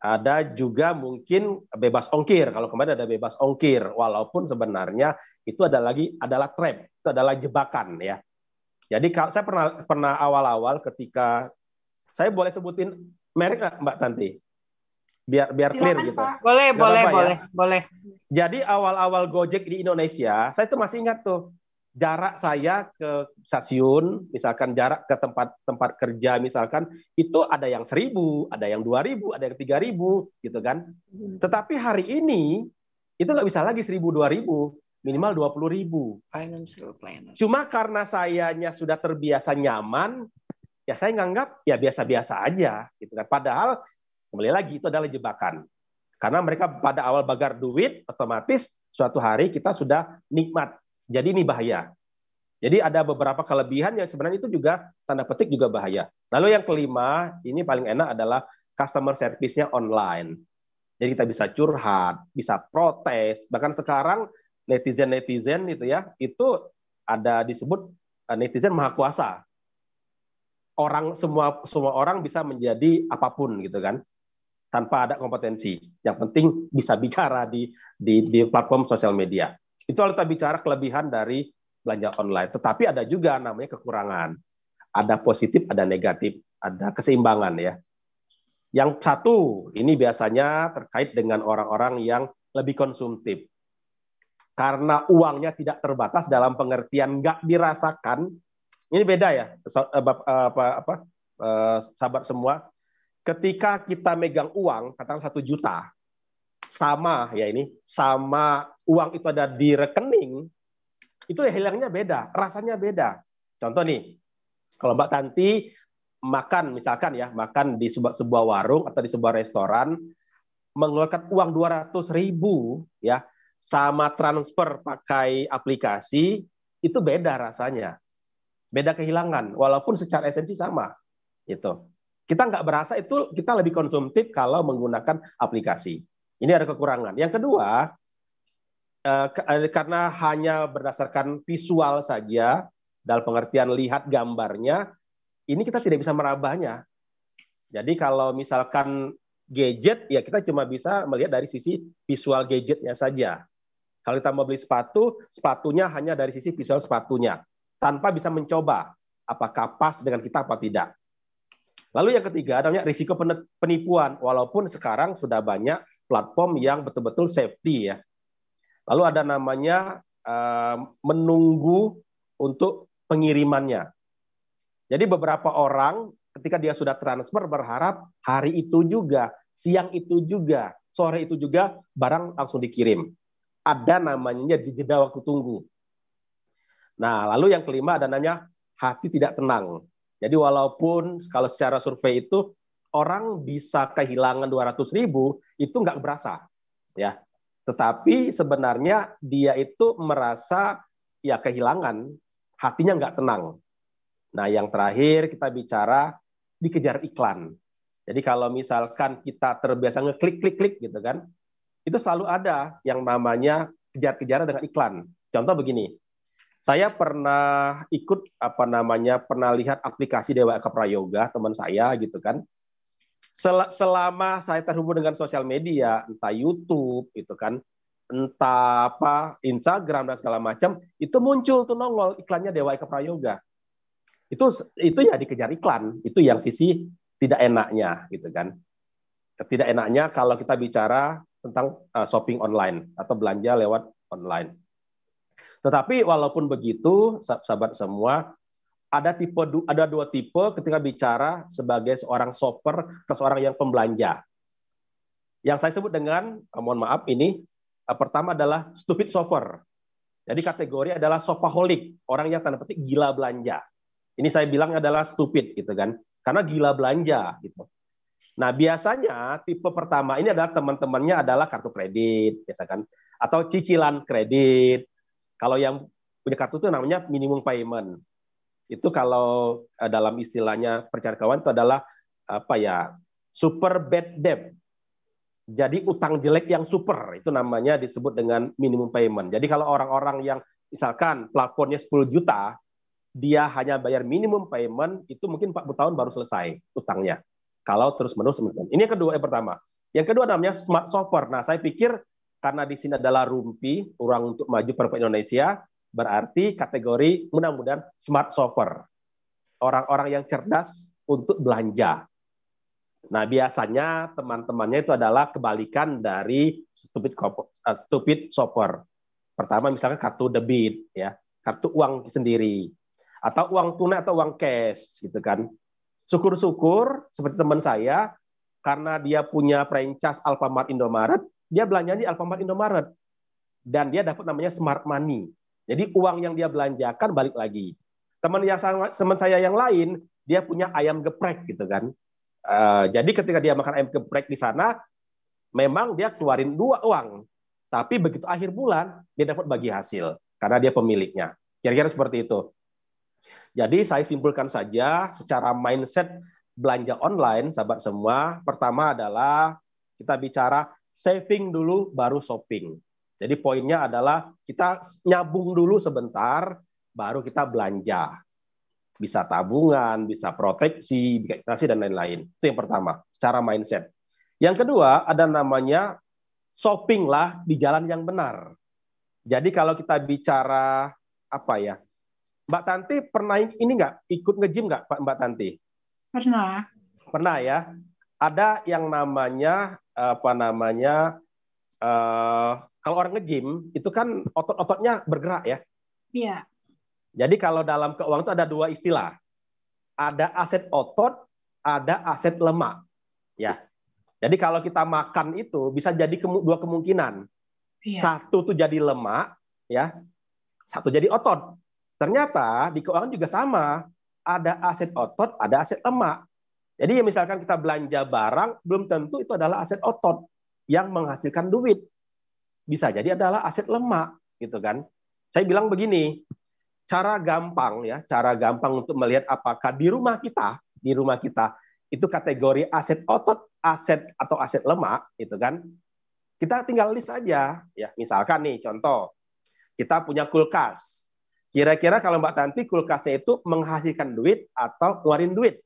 ada juga mungkin bebas ongkir. Kalau kemarin ada bebas ongkir, walaupun sebenarnya itu ada lagi adalah trap, itu adalah jebakan ya. Jadi saya pernah pernah awal-awal ketika saya boleh sebutin merek nggak Mbak Tanti? Biar biar Silakan, clear gitu. Boleh, boleh, boleh, ya? boleh. Jadi awal-awal Gojek di Indonesia, saya tuh masih ingat tuh jarak saya ke stasiun, misalkan jarak ke tempat tempat kerja misalkan itu ada yang seribu, ada yang dua ribu, ada yang tiga ribu, gitu kan. Hmm. Tetapi hari ini itu nggak bisa lagi seribu dua ribu, minimal dua puluh ribu. Cuma karena sayanya sudah terbiasa nyaman, ya saya nganggap ya biasa-biasa aja, gitu kan. Padahal kembali lagi itu adalah jebakan. Karena mereka pada awal bagar duit, otomatis suatu hari kita sudah nikmat jadi ini bahaya. Jadi ada beberapa kelebihan yang sebenarnya itu juga tanda petik juga bahaya. Lalu yang kelima, ini paling enak adalah customer service-nya online. Jadi kita bisa curhat, bisa protes, bahkan sekarang netizen-netizen itu ya, itu ada disebut eh, netizen maha kuasa. Orang semua semua orang bisa menjadi apapun gitu kan tanpa ada kompetensi. Yang penting bisa bicara di di, di platform sosial media. Itu kalau kita bicara kelebihan dari belanja online. Tetapi ada juga namanya kekurangan. Ada positif, ada negatif, ada keseimbangan ya. Yang satu, ini biasanya terkait dengan orang-orang yang lebih konsumtif. Karena uangnya tidak terbatas dalam pengertian nggak dirasakan, ini beda ya, eh, eh, eh, sahabat semua. Ketika kita megang uang, katakan satu juta, sama ya ini sama uang itu ada di rekening itu ya hilangnya beda, rasanya beda. Contoh nih, kalau Mbak Tanti makan misalkan ya, makan di sebuah, sebuah warung atau di sebuah restoran mengeluarkan uang dua ratus ribu ya sama transfer pakai aplikasi itu beda rasanya. Beda kehilangan walaupun secara esensi sama. itu Kita nggak berasa itu kita lebih konsumtif kalau menggunakan aplikasi. Ini ada kekurangan. Yang kedua, eh, eh, karena hanya berdasarkan visual saja dalam pengertian lihat gambarnya, ini kita tidak bisa merabahnya. Jadi kalau misalkan gadget, ya kita cuma bisa melihat dari sisi visual gadgetnya saja. Kalau kita mau beli sepatu, sepatunya hanya dari sisi visual sepatunya, tanpa bisa mencoba apakah pas dengan kita apa tidak. Lalu yang ketiga namanya risiko penipuan, walaupun sekarang sudah banyak platform yang betul-betul safety ya. Lalu ada namanya uh, menunggu untuk pengirimannya. Jadi beberapa orang ketika dia sudah transfer berharap hari itu juga, siang itu juga, sore itu juga barang langsung dikirim. Ada namanya jeda waktu tunggu. Nah, lalu yang kelima ada namanya hati tidak tenang. Jadi walaupun kalau secara survei itu orang bisa kehilangan 200 ribu itu nggak berasa ya tetapi sebenarnya dia itu merasa ya kehilangan hatinya nggak tenang nah yang terakhir kita bicara dikejar iklan jadi kalau misalkan kita terbiasa ngeklik klik klik gitu kan itu selalu ada yang namanya kejar-kejaran dengan iklan contoh begini saya pernah ikut apa namanya pernah lihat aplikasi Dewa Eka Prayoga teman saya gitu kan Sel selama saya terhubung dengan sosial media, entah YouTube itu kan, entah apa Instagram dan segala macam, itu muncul tuh nongol iklannya Dewa Eka Prayoga. Itu itu ya dikejar iklan, itu yang sisi tidak enaknya gitu kan. Tidak enaknya kalau kita bicara tentang uh, shopping online atau belanja lewat online. Tetapi walaupun begitu, sahabat semua, ada tipe ada dua tipe ketika bicara sebagai seorang shopper atau seorang yang pembelanja. Yang saya sebut dengan eh, mohon maaf ini eh, pertama adalah stupid shopper. Jadi kategori adalah shopaholic, orang yang tanda petik gila belanja. Ini saya bilang adalah stupid gitu kan. Karena gila belanja gitu. Nah, biasanya tipe pertama ini adalah teman-temannya adalah kartu kredit biasa kan atau cicilan kredit. Kalau yang punya kartu itu namanya minimum payment itu kalau eh, dalam istilahnya percakapan itu adalah apa ya super bad debt. Jadi utang jelek yang super itu namanya disebut dengan minimum payment. Jadi kalau orang-orang yang misalkan plafonnya 10 juta, dia hanya bayar minimum payment itu mungkin 40 tahun baru selesai utangnya. Kalau terus-menerus Ini yang kedua yang pertama. Yang kedua namanya smart software. Nah, saya pikir karena di sini adalah rumpi, orang untuk maju perempuan Indonesia, berarti kategori mudah-mudahan smart shopper. Orang-orang yang cerdas untuk belanja. Nah, biasanya teman-temannya itu adalah kebalikan dari stupid eh, stupid shopper. Pertama misalnya kartu debit ya, kartu uang sendiri atau uang tunai atau uang cash gitu kan. Syukur-syukur seperti teman saya karena dia punya franchise Alfamart Indomaret, dia belanja di Alfamart Indomaret dan dia dapat namanya smart money. Jadi uang yang dia belanjakan balik lagi. Teman yang teman saya yang lain, dia punya ayam geprek gitu kan. Uh, jadi ketika dia makan ayam geprek di sana, memang dia keluarin dua uang. Tapi begitu akhir bulan, dia dapat bagi hasil karena dia pemiliknya. Kira-kira seperti itu. Jadi saya simpulkan saja secara mindset belanja online, sahabat semua, pertama adalah kita bicara saving dulu baru shopping. Jadi poinnya adalah kita nyabung dulu sebentar, baru kita belanja. Bisa tabungan, bisa proteksi, bisa investasi, dan lain-lain. Itu yang pertama, secara mindset. Yang kedua, ada namanya shopping lah di jalan yang benar. Jadi kalau kita bicara apa ya, Mbak Tanti pernah ini nggak ikut ngejim nggak Pak Mbak Tanti? Pernah. Pernah ya. Ada yang namanya apa namanya uh, kalau orang nge-gym itu kan otot-ototnya bergerak ya. Iya. Jadi kalau dalam keuangan itu ada dua istilah. Ada aset otot, ada aset lemak. Ya. Jadi kalau kita makan itu bisa jadi dua kemungkinan. Iya. Satu tuh jadi lemak, ya. Satu jadi otot. Ternyata di keuangan juga sama. Ada aset otot, ada aset lemak. Jadi misalkan kita belanja barang, belum tentu itu adalah aset otot yang menghasilkan duit bisa jadi adalah aset lemak, gitu kan? Saya bilang begini, cara gampang ya, cara gampang untuk melihat apakah di rumah kita, di rumah kita itu kategori aset otot, aset atau aset lemak, gitu kan? Kita tinggal list aja, ya. Misalkan nih contoh, kita punya kulkas. Kira-kira kalau Mbak Tanti kulkasnya itu menghasilkan duit atau keluarin duit?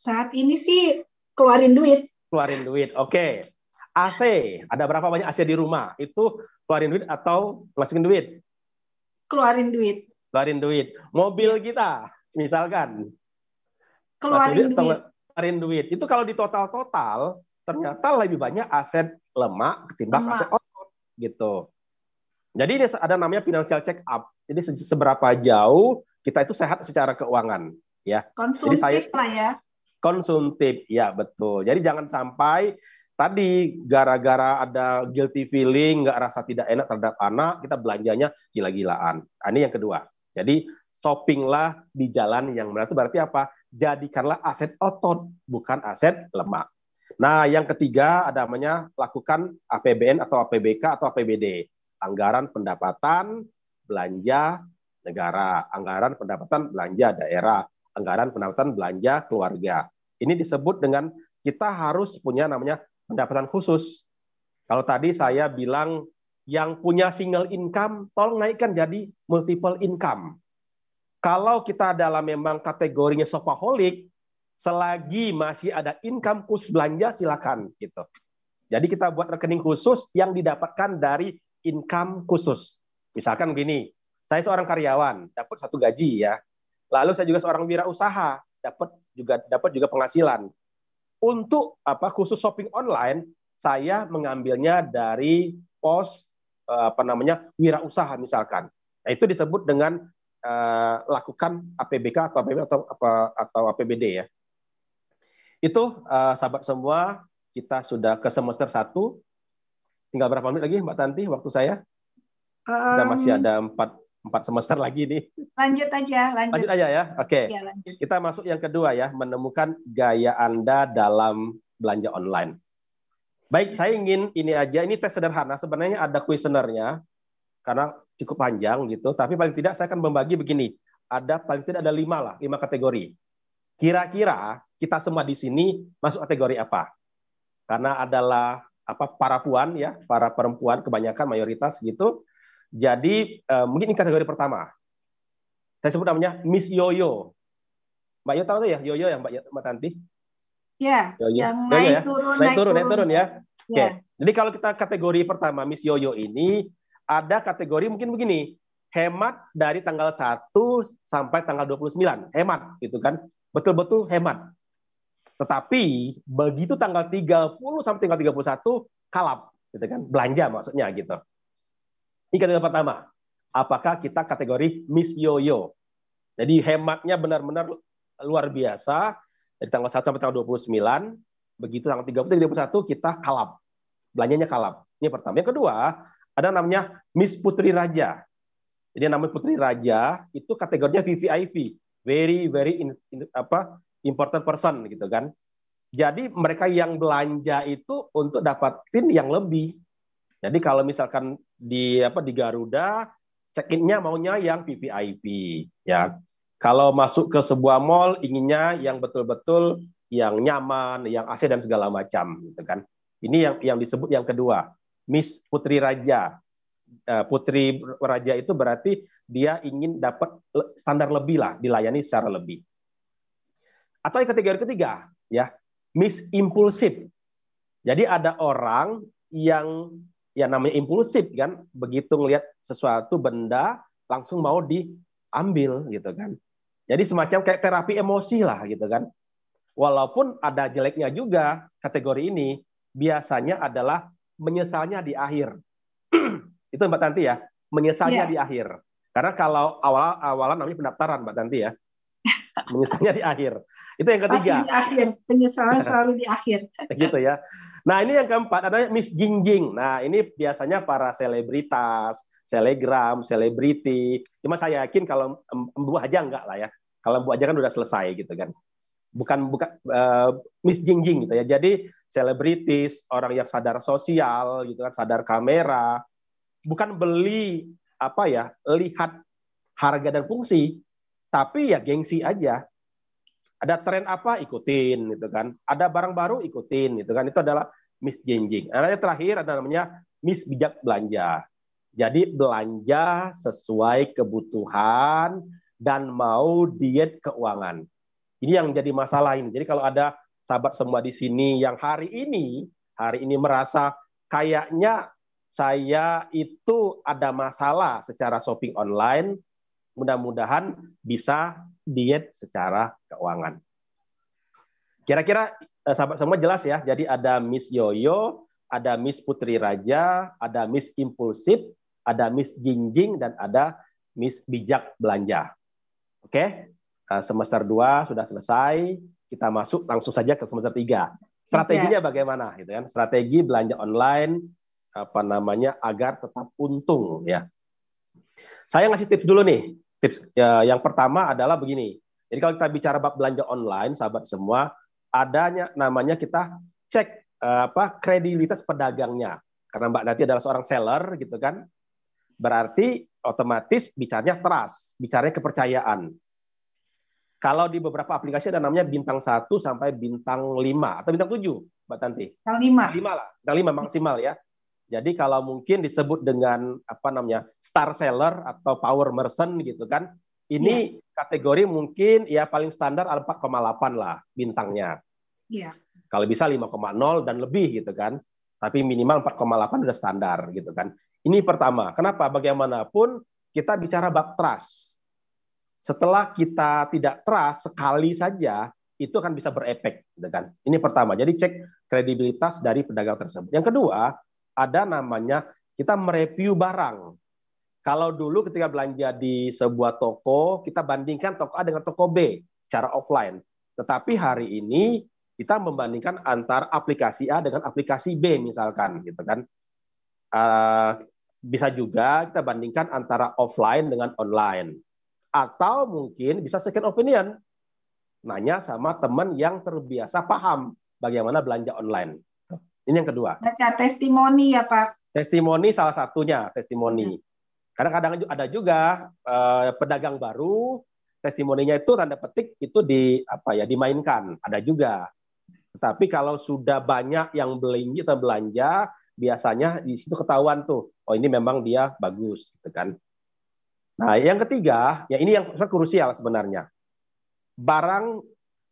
Saat ini sih keluarin duit. Keluarin duit, oke. Okay. AC, ada berapa banyak AC di rumah? Itu keluarin duit atau masukin duit? Keluarin duit. Keluarin duit. Mobil iya. kita, misalkan. Keluarin duit. duit. Keluarin duit. Itu kalau di total-total, ternyata lebih banyak aset lemak ketimbang lemak. aset otot. Gitu. Jadi ini ada namanya financial check up. Jadi seberapa jauh kita itu sehat secara keuangan. ya. Konsumtif Jadi saya, lah ya. Konsumtif, ya betul. Jadi jangan sampai tadi gara-gara ada guilty feeling, nggak rasa tidak enak terhadap anak, kita belanjanya gila-gilaan. Nah, ini yang kedua. Jadi shoppinglah di jalan yang benar. Itu berarti apa? Jadikanlah aset otot, bukan aset lemak. Nah, yang ketiga ada namanya lakukan APBN atau APBK atau APBD. Anggaran pendapatan, belanja negara, anggaran pendapatan belanja daerah, anggaran pendapatan belanja keluarga. Ini disebut dengan kita harus punya namanya pendapatan khusus. Kalau tadi saya bilang yang punya single income, tolong naikkan jadi multiple income. Kalau kita dalam memang kategorinya sopaholic, selagi masih ada income khusus belanja silakan gitu. Jadi kita buat rekening khusus yang didapatkan dari income khusus. Misalkan begini, saya seorang karyawan, dapat satu gaji ya. Lalu saya juga seorang wirausaha, dapat juga dapat juga penghasilan. Untuk apa khusus shopping online, saya mengambilnya dari pos eh, apa namanya wirausaha misalkan. Nah, itu disebut dengan uh, lakukan APBK atau APB atau apa atau APBD ya. Itu uh, sahabat semua, kita sudah ke semester satu Tinggal berapa menit lagi Mbak Tanti waktu saya? masih ada empat empat semester lagi nih. Lanjut aja, lanjut. Lanjut aja ya. Oke. Okay. Ya, Kita masuk yang kedua ya, menemukan gaya Anda dalam belanja online. Baik, saya ingin ini aja. Ini tes sederhana. Sebenarnya ada kuesionernya karena cukup panjang gitu. Tapi paling tidak saya akan membagi begini. Ada paling tidak ada lima lah, lima kategori. Kira-kira kita semua di sini masuk kategori apa? Karena adalah apa para puan ya, para perempuan kebanyakan mayoritas gitu jadi eh, mungkin ini kategori pertama. Saya sebut namanya Miss Yoyo. Mbak Yoyo tahu tuh ya Yoyo yang Mbak, Mbak Tanti? Ya, Yoyo. Ya? yang Yoyo, naik, ya? turun, naik, naik turun, naik turun, naik ya? ya. Oke. Okay. Jadi kalau kita kategori pertama Miss Yoyo ini ada kategori mungkin begini, hemat dari tanggal 1 sampai tanggal 29. Hemat gitu kan. Betul-betul hemat. Tetapi begitu tanggal 30 sampai tanggal 31 kalap gitu kan, belanja maksudnya gitu. Ingat yang pertama, apakah kita kategori Miss Yoyo? Jadi hematnya benar-benar luar biasa dari tanggal 1 sampai tanggal 29, begitu tanggal 30 31 kita kalap. Belanjanya kalap. Ini pertama. Yang kedua, ada namanya Miss Putri Raja. Jadi namanya Putri Raja itu kategorinya VVIP, very very in, in, apa important person gitu kan. Jadi mereka yang belanja itu untuk dapatin yang lebih. Jadi kalau misalkan di apa di Garuda check-innya maunya yang VVIP ya. Kalau masuk ke sebuah mall inginnya yang betul-betul yang nyaman, yang AC dan segala macam gitu kan. Ini yang yang disebut yang kedua, Miss Putri Raja. Eh, Putri Raja itu berarti dia ingin dapat standar lebih lah, dilayani secara lebih. Atau yang ketiga, yang ketiga ya, Miss Impulsif. Jadi ada orang yang ya namanya impulsif kan begitu ngelihat sesuatu benda langsung mau diambil gitu kan jadi semacam kayak terapi emosi lah gitu kan walaupun ada jeleknya juga kategori ini biasanya adalah menyesalnya di akhir [clears throat] itu mbak Tanti ya menyesalnya yeah. di akhir karena kalau awal awalan namanya pendaftaran mbak Tanti ya [laughs] menyesalnya di akhir itu yang ketiga Pasti di akhir penyesalan [laughs] selalu di akhir gitu ya Nah, ini yang keempat ada Miss Jinjing. Nah, ini biasanya para selebritas, selegram, selebriti. Cuma saya yakin kalau Mbu aja enggak lah ya. Kalau Mbu aja kan udah selesai gitu kan. Bukan bukan uh, eh, Miss Jinjing gitu ya. Jadi selebritis, orang yang sadar sosial gitu kan, sadar kamera, bukan beli apa ya, lihat harga dan fungsi, tapi ya gengsi aja. Ada tren apa ikutin gitu kan. Ada barang baru ikutin gitu kan. Itu adalah changing. Nah, yang terakhir ada namanya bijak belanja. Jadi belanja sesuai kebutuhan dan mau diet keuangan. Ini yang jadi masalah ini. Jadi kalau ada sahabat semua di sini yang hari ini hari ini merasa kayaknya saya itu ada masalah secara shopping online, mudah-mudahan bisa diet secara keuangan. Kira-kira eh, sahabat semua jelas ya. Jadi ada Miss Yoyo, ada Miss Putri Raja, ada Miss Impulsif, ada Miss Jingjing dan ada Miss Bijak Belanja. Oke. Okay? Eh, semester 2 sudah selesai, kita masuk langsung saja ke semester 3. Strateginya okay. bagaimana gitu kan? Strategi belanja online apa namanya agar tetap untung ya. Saya ngasih tips dulu nih. Tips ya, yang pertama adalah begini. Jadi kalau kita bicara bab belanja online, sahabat semua, adanya namanya kita cek eh, apa kredibilitas pedagangnya. Karena Mbak Nati adalah seorang seller gitu kan. Berarti otomatis bicaranya trust, bicaranya kepercayaan. Kalau di beberapa aplikasi ada namanya bintang 1 sampai bintang 5 atau bintang 7, Mbak Tanti. Bintang 5. 5 lah, bintang 5 maksimal ya. Jadi kalau mungkin disebut dengan apa namanya star seller atau power merchant gitu kan, ini ya. kategori mungkin ya paling standar 4,8 lah bintangnya. Ya. Kalau bisa 5,0 dan lebih gitu kan. Tapi minimal 4,8 sudah standar gitu kan. Ini pertama. Kenapa? Bagaimanapun kita bicara bab trust. Setelah kita tidak trust sekali saja, itu akan bisa berefek, gitu kan? Ini pertama. Jadi cek kredibilitas dari pedagang tersebut. Yang kedua, ada namanya kita mereview barang. Kalau dulu ketika belanja di sebuah toko, kita bandingkan toko A dengan toko B secara offline. Tetapi hari ini kita membandingkan antar aplikasi A dengan aplikasi B misalkan, gitu kan. Uh, bisa juga kita bandingkan antara offline dengan online. Atau mungkin bisa second opinion, nanya sama teman yang terbiasa paham bagaimana belanja online. Ini yang kedua. Baca testimoni ya Pak. Testimoni salah satunya testimoni. Hmm. Karena kadang ada juga uh, pedagang baru testimoninya itu tanda petik itu di apa ya dimainkan ada juga. Tetapi kalau sudah banyak yang beli atau belanja biasanya di situ ketahuan tuh oh ini memang dia bagus gitu kan. Nah yang ketiga ya ini yang krusial sebenarnya barang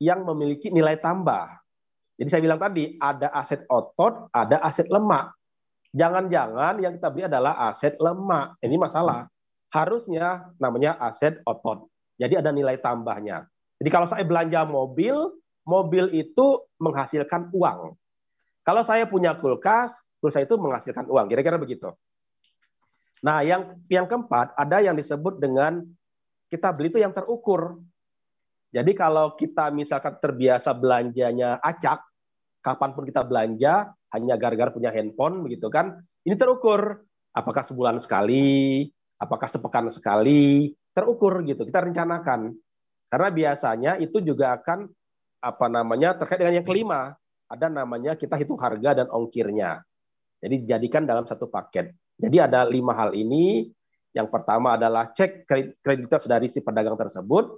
yang memiliki nilai tambah jadi saya bilang tadi ada aset otot, ada aset lemak. Jangan-jangan yang kita beli adalah aset lemak. Ini masalah. Harusnya namanya aset otot. Jadi ada nilai tambahnya. Jadi kalau saya belanja mobil, mobil itu menghasilkan uang. Kalau saya punya kulkas, kulkas itu menghasilkan uang. Kira-kira begitu. Nah, yang yang keempat ada yang disebut dengan kita beli itu yang terukur. Jadi kalau kita misalkan terbiasa belanjanya acak, kapanpun kita belanja hanya gara-gara punya handphone begitu kan, ini terukur apakah sebulan sekali, apakah sepekan sekali, terukur gitu. Kita rencanakan. Karena biasanya itu juga akan apa namanya terkait dengan yang kelima, ada namanya kita hitung harga dan ongkirnya. Jadi jadikan dalam satu paket. Jadi ada lima hal ini. Yang pertama adalah cek kreditas dari si pedagang tersebut.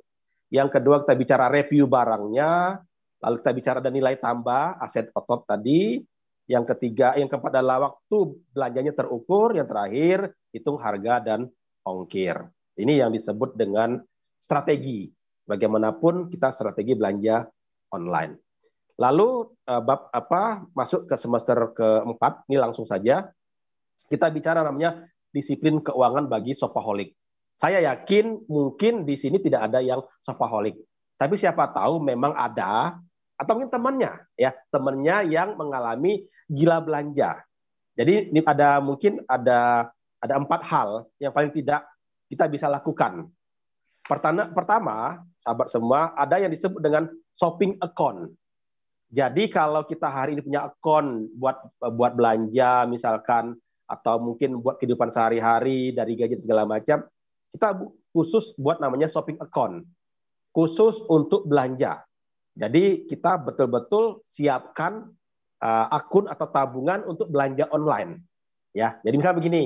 Yang kedua kita bicara review barangnya, lalu kita bicara ada nilai tambah aset otot tadi. Yang ketiga, yang keempat adalah waktu belanjanya terukur. Yang terakhir, hitung harga dan ongkir. Ini yang disebut dengan strategi. Bagaimanapun kita strategi belanja online. Lalu eh, bab apa masuk ke semester keempat ini langsung saja kita bicara namanya disiplin keuangan bagi shopaholic. Saya yakin mungkin di sini tidak ada yang shopaholic. Tapi siapa tahu memang ada atau mungkin temannya ya, temannya yang mengalami gila belanja. Jadi ini ada mungkin ada ada empat hal yang paling tidak kita bisa lakukan. Pertama, pertama, sahabat semua, ada yang disebut dengan shopping account. Jadi kalau kita hari ini punya account buat buat belanja misalkan atau mungkin buat kehidupan sehari-hari dari gadget segala macam, kita khusus buat namanya shopping account. Khusus untuk belanja. Jadi kita betul-betul siapkan uh, akun atau tabungan untuk belanja online. Ya, jadi misalnya begini,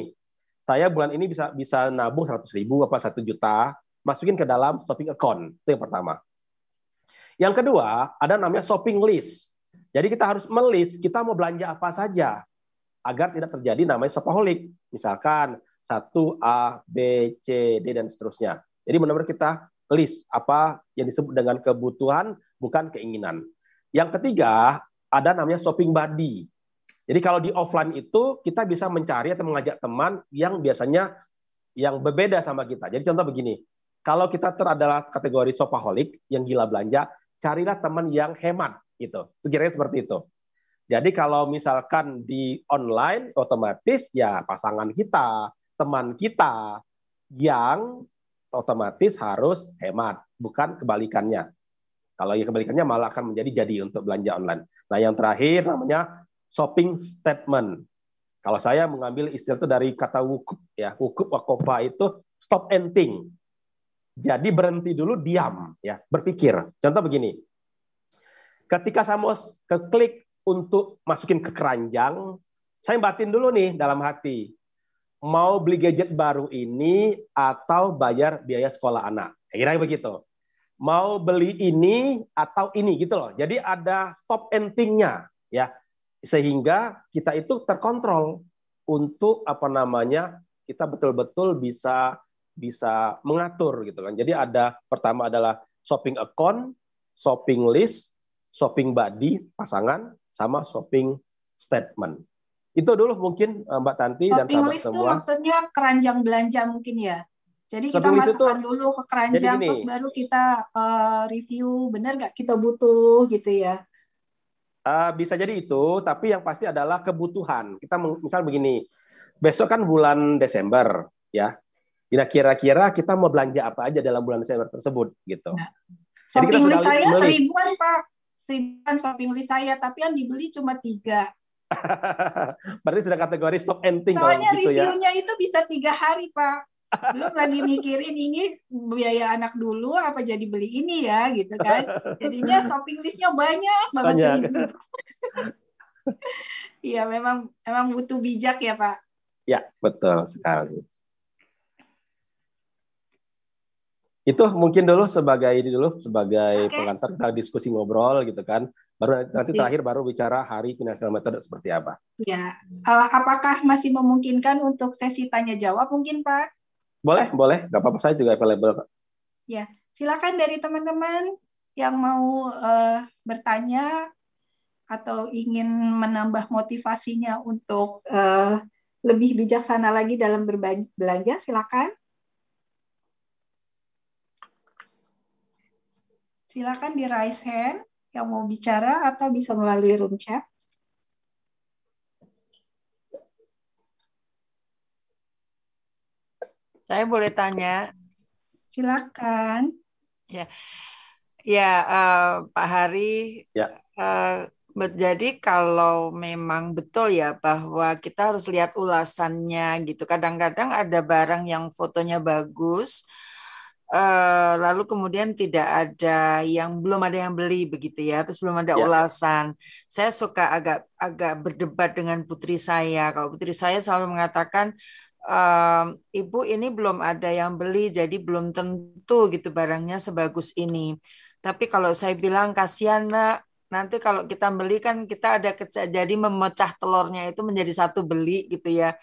saya bulan ini bisa bisa nabung 100 ribu apa satu juta, masukin ke dalam shopping account. Itu yang pertama. Yang kedua, ada namanya shopping list. Jadi kita harus melis kita mau belanja apa saja agar tidak terjadi namanya shopaholic. Misalkan 1A, B, C, D, dan seterusnya. Jadi benar-benar kita list apa yang disebut dengan kebutuhan, bukan keinginan. Yang ketiga, ada namanya shopping buddy. Jadi kalau di offline itu, kita bisa mencari atau mengajak teman yang biasanya yang berbeda sama kita. Jadi contoh begini, kalau kita teradalah kategori shopaholic, yang gila belanja, carilah teman yang hemat. gitu. Kira-kira seperti itu. Jadi kalau misalkan di online otomatis ya pasangan kita, teman kita yang otomatis harus hemat, bukan kebalikannya. Kalau yang kebalikannya malah akan menjadi jadi untuk belanja online. Nah, yang terakhir namanya shopping statement. Kalau saya mengambil istilah itu dari kata wukup ya, wukup wakofa itu stop and think. Jadi berhenti dulu diam ya, berpikir. Contoh begini. Ketika saya mau klik untuk masukin ke keranjang, saya batin dulu nih dalam hati mau beli gadget baru ini atau bayar biaya sekolah anak. Kira-kira begitu. Mau beli ini atau ini gitu loh. Jadi ada stop and ya. Sehingga kita itu terkontrol untuk apa namanya? Kita betul-betul bisa bisa mengatur gitu kan. Jadi ada pertama adalah shopping account, shopping list, shopping body pasangan sama shopping statement. Itu dulu mungkin eh, Mbak Tanti shopping dan sahabat list Itu maksudnya keranjang belanja mungkin ya. Jadi shopping kita masukkan itu, dulu ke keranjang terus baru kita uh, review benar nggak kita butuh gitu ya. Uh, bisa jadi itu, tapi yang pasti adalah kebutuhan. Kita misal begini, besok kan bulan Desember, ya. Nah, kira-kira kita mau belanja apa aja dalam bulan Desember tersebut, gitu. Nah, shopping list saya seribuan, Pak. Seribuan shopping list saya, tapi yang dibeli cuma tiga. [laughs] Berarti sudah kategori stop and think Soalnya kalau gitu ya. reviewnya itu bisa tiga hari, Pak. Belum lagi mikirin ini biaya anak dulu apa jadi beli ini ya gitu kan. Jadinya [laughs] shopping listnya banyak banget. Banyak. [laughs] Iya, memang memang butuh bijak ya, Pak. Ya, betul sekali. Itu mungkin dulu sebagai ini dulu sebagai okay. pengantar kita diskusi ngobrol gitu kan. Baru nanti okay. terakhir baru bicara hari financial method seperti apa. Ya, uh, apakah masih memungkinkan untuk sesi tanya jawab mungkin Pak? Boleh, boleh. Gak apa-apa saya juga available Pak. Ya, silakan dari teman-teman yang mau uh, bertanya atau ingin menambah motivasinya untuk uh, lebih bijaksana lagi dalam berbelanja, silakan. Silakan di raise hand yang mau bicara atau bisa melalui room chat. Saya boleh tanya. Silakan. Ya, ya uh, Pak Hari. Ya. Uh, jadi kalau memang betul ya bahwa kita harus lihat ulasannya gitu. Kadang-kadang ada barang yang fotonya bagus, Eh, lalu kemudian tidak ada yang belum ada yang beli begitu ya terus belum ada ya. ulasan saya suka agak agak berdebat dengan putri saya kalau putri saya selalu mengatakan ehm, ibu ini belum ada yang beli jadi belum tentu gitu barangnya sebagus ini tapi kalau saya bilang kasihan nak nanti kalau kita beli kan kita ada jadi memecah telurnya itu menjadi satu beli gitu ya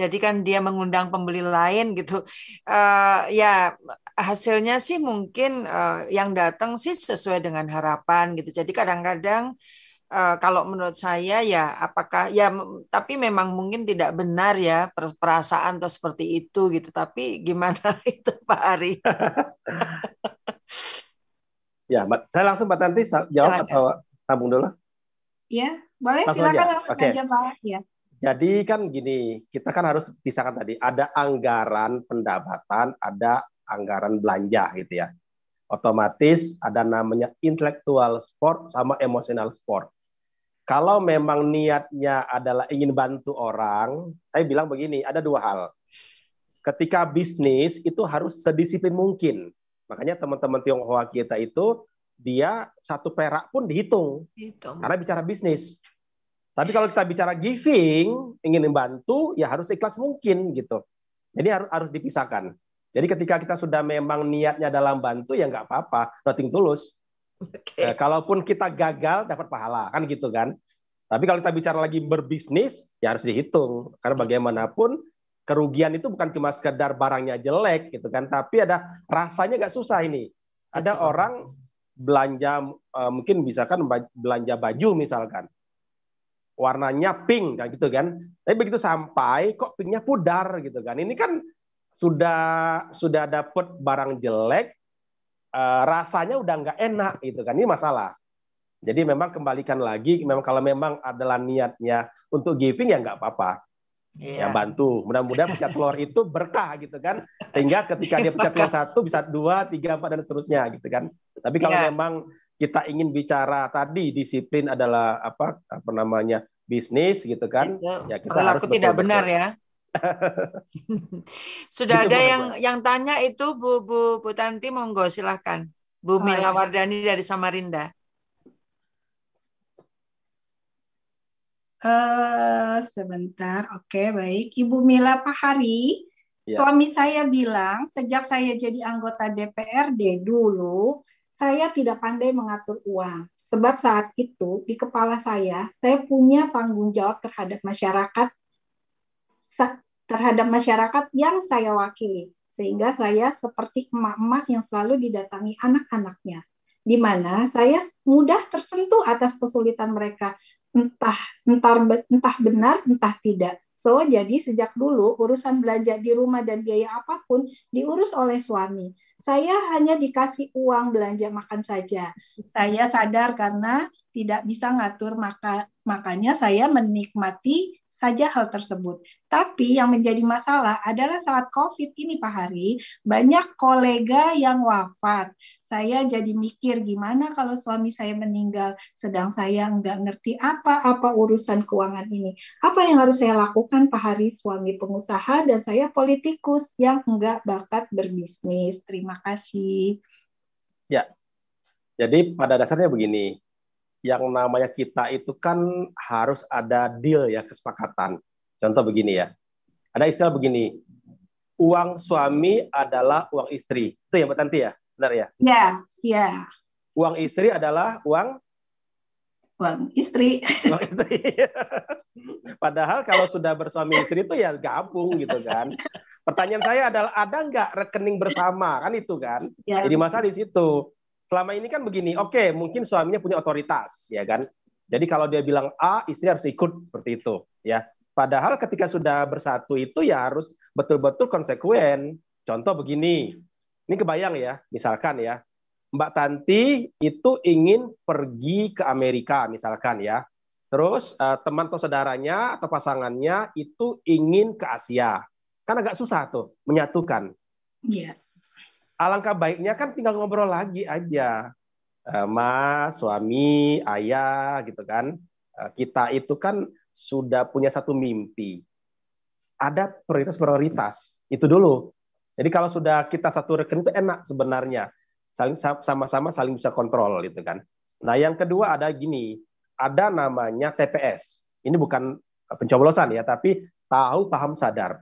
jadi kan dia mengundang pembeli lain gitu uh, ya hasilnya sih mungkin uh, yang datang sih sesuai dengan harapan gitu. Jadi kadang-kadang uh, kalau menurut saya ya apakah ya tapi memang mungkin tidak benar ya perasaan atau seperti itu gitu. Tapi gimana [laughs] itu Pak Ari? ya, saya langsung Pak Tanti jawab Silahkan. atau tabung dulu? Ya, boleh langsung silakan aja. langsung okay. aja Pak. Ya. Jadi kan gini, kita kan harus pisahkan tadi, ada anggaran pendapatan, ada anggaran belanja gitu ya. Otomatis ada namanya intellectual sport sama emotional sport. Kalau memang niatnya adalah ingin bantu orang, saya bilang begini, ada dua hal. Ketika bisnis itu harus sedisiplin mungkin. Makanya teman-teman Tionghoa kita itu dia satu perak pun dihitung. Hitung. Karena bicara bisnis. Tapi kalau kita bicara giving, ingin membantu, ya harus ikhlas mungkin gitu. Jadi harus harus dipisahkan. Jadi ketika kita sudah memang niatnya dalam bantu ya nggak apa-apa, nothing tulus. Okay. Nah, eh, kalaupun kita gagal dapat pahala kan gitu kan. Tapi kalau kita bicara lagi berbisnis ya harus dihitung karena bagaimanapun kerugian itu bukan cuma sekedar barangnya jelek gitu kan, tapi ada rasanya nggak susah ini. Ada Betul. orang belanja mungkin eh, mungkin misalkan belanja baju misalkan warnanya pink kan gitu kan. Tapi begitu sampai kok pinknya pudar gitu kan. Ini kan sudah sudah dapat barang jelek uh, rasanya udah nggak enak gitu kan ini masalah jadi memang kembalikan lagi memang kalau memang adalah niatnya untuk giving ya nggak apa-apa yeah. ya bantu mudah-mudahan pecah telur itu berkah gitu kan sehingga ketika dia pecah telur satu bisa dua tiga empat dan seterusnya gitu kan tapi kalau yeah. memang kita ingin bicara tadi disiplin adalah apa apa namanya bisnis gitu kan Itu, ya kita harus tidak benar ya [laughs] Sudah gitu, ada yang yang tanya itu Bu Bu Bu Tanti monggo silahkan. Bu oh, Mila ya. Wardani dari Samarinda. Uh, sebentar, oke okay, baik. Ibu Mila Pahari, ya. suami saya bilang sejak saya jadi anggota DPRD dulu, saya tidak pandai mengatur uang. Sebab saat itu di kepala saya, saya punya tanggung jawab terhadap masyarakat terhadap masyarakat yang saya wakili. Sehingga saya seperti emak-emak yang selalu didatangi anak-anaknya. Di mana saya mudah tersentuh atas kesulitan mereka. Entah, entar entah benar, entah tidak. So, jadi sejak dulu urusan belanja di rumah dan biaya apapun diurus oleh suami. Saya hanya dikasih uang belanja makan saja. Saya sadar karena tidak bisa ngatur maka makanya saya menikmati saja hal tersebut. Tapi yang menjadi masalah adalah saat COVID ini Pak Hari, banyak kolega yang wafat. Saya jadi mikir gimana kalau suami saya meninggal, sedang saya nggak ngerti apa-apa urusan keuangan ini. Apa yang harus saya lakukan Pak Hari, suami pengusaha dan saya politikus yang nggak bakat berbisnis. Terima kasih. Ya, jadi pada dasarnya begini, yang namanya kita itu kan harus ada deal ya kesepakatan. Contoh begini ya. Ada istilah begini. Uang suami adalah uang istri. Itu ya Mbak Tanti ya? Benar ya? Iya, yeah, iya. Yeah. Uang istri adalah uang uang istri. Uang istri. [laughs] Padahal kalau sudah bersuami istri itu ya gabung gitu kan. Pertanyaan saya adalah ada nggak rekening bersama kan itu kan? Yeah. Jadi masalah di situ selama ini kan begini, oke, okay, mungkin suaminya punya otoritas, ya kan? Jadi kalau dia bilang A, istri harus ikut seperti itu, ya. Padahal ketika sudah bersatu itu ya harus betul-betul konsekuen. Contoh begini, ini kebayang ya, misalkan ya, Mbak Tanti itu ingin pergi ke Amerika misalkan ya, terus uh, teman atau saudaranya atau pasangannya itu ingin ke Asia, kan agak susah tuh menyatukan. Yeah alangkah baiknya kan tinggal ngobrol lagi aja. sama eh, suami, ayah gitu kan. Eh, kita itu kan sudah punya satu mimpi. Ada prioritas-prioritas. Itu dulu. Jadi kalau sudah kita satu rekening itu enak sebenarnya. Saling sama-sama saling bisa kontrol gitu kan. Nah, yang kedua ada gini, ada namanya TPS. Ini bukan pencoblosan ya, tapi tahu paham sadar.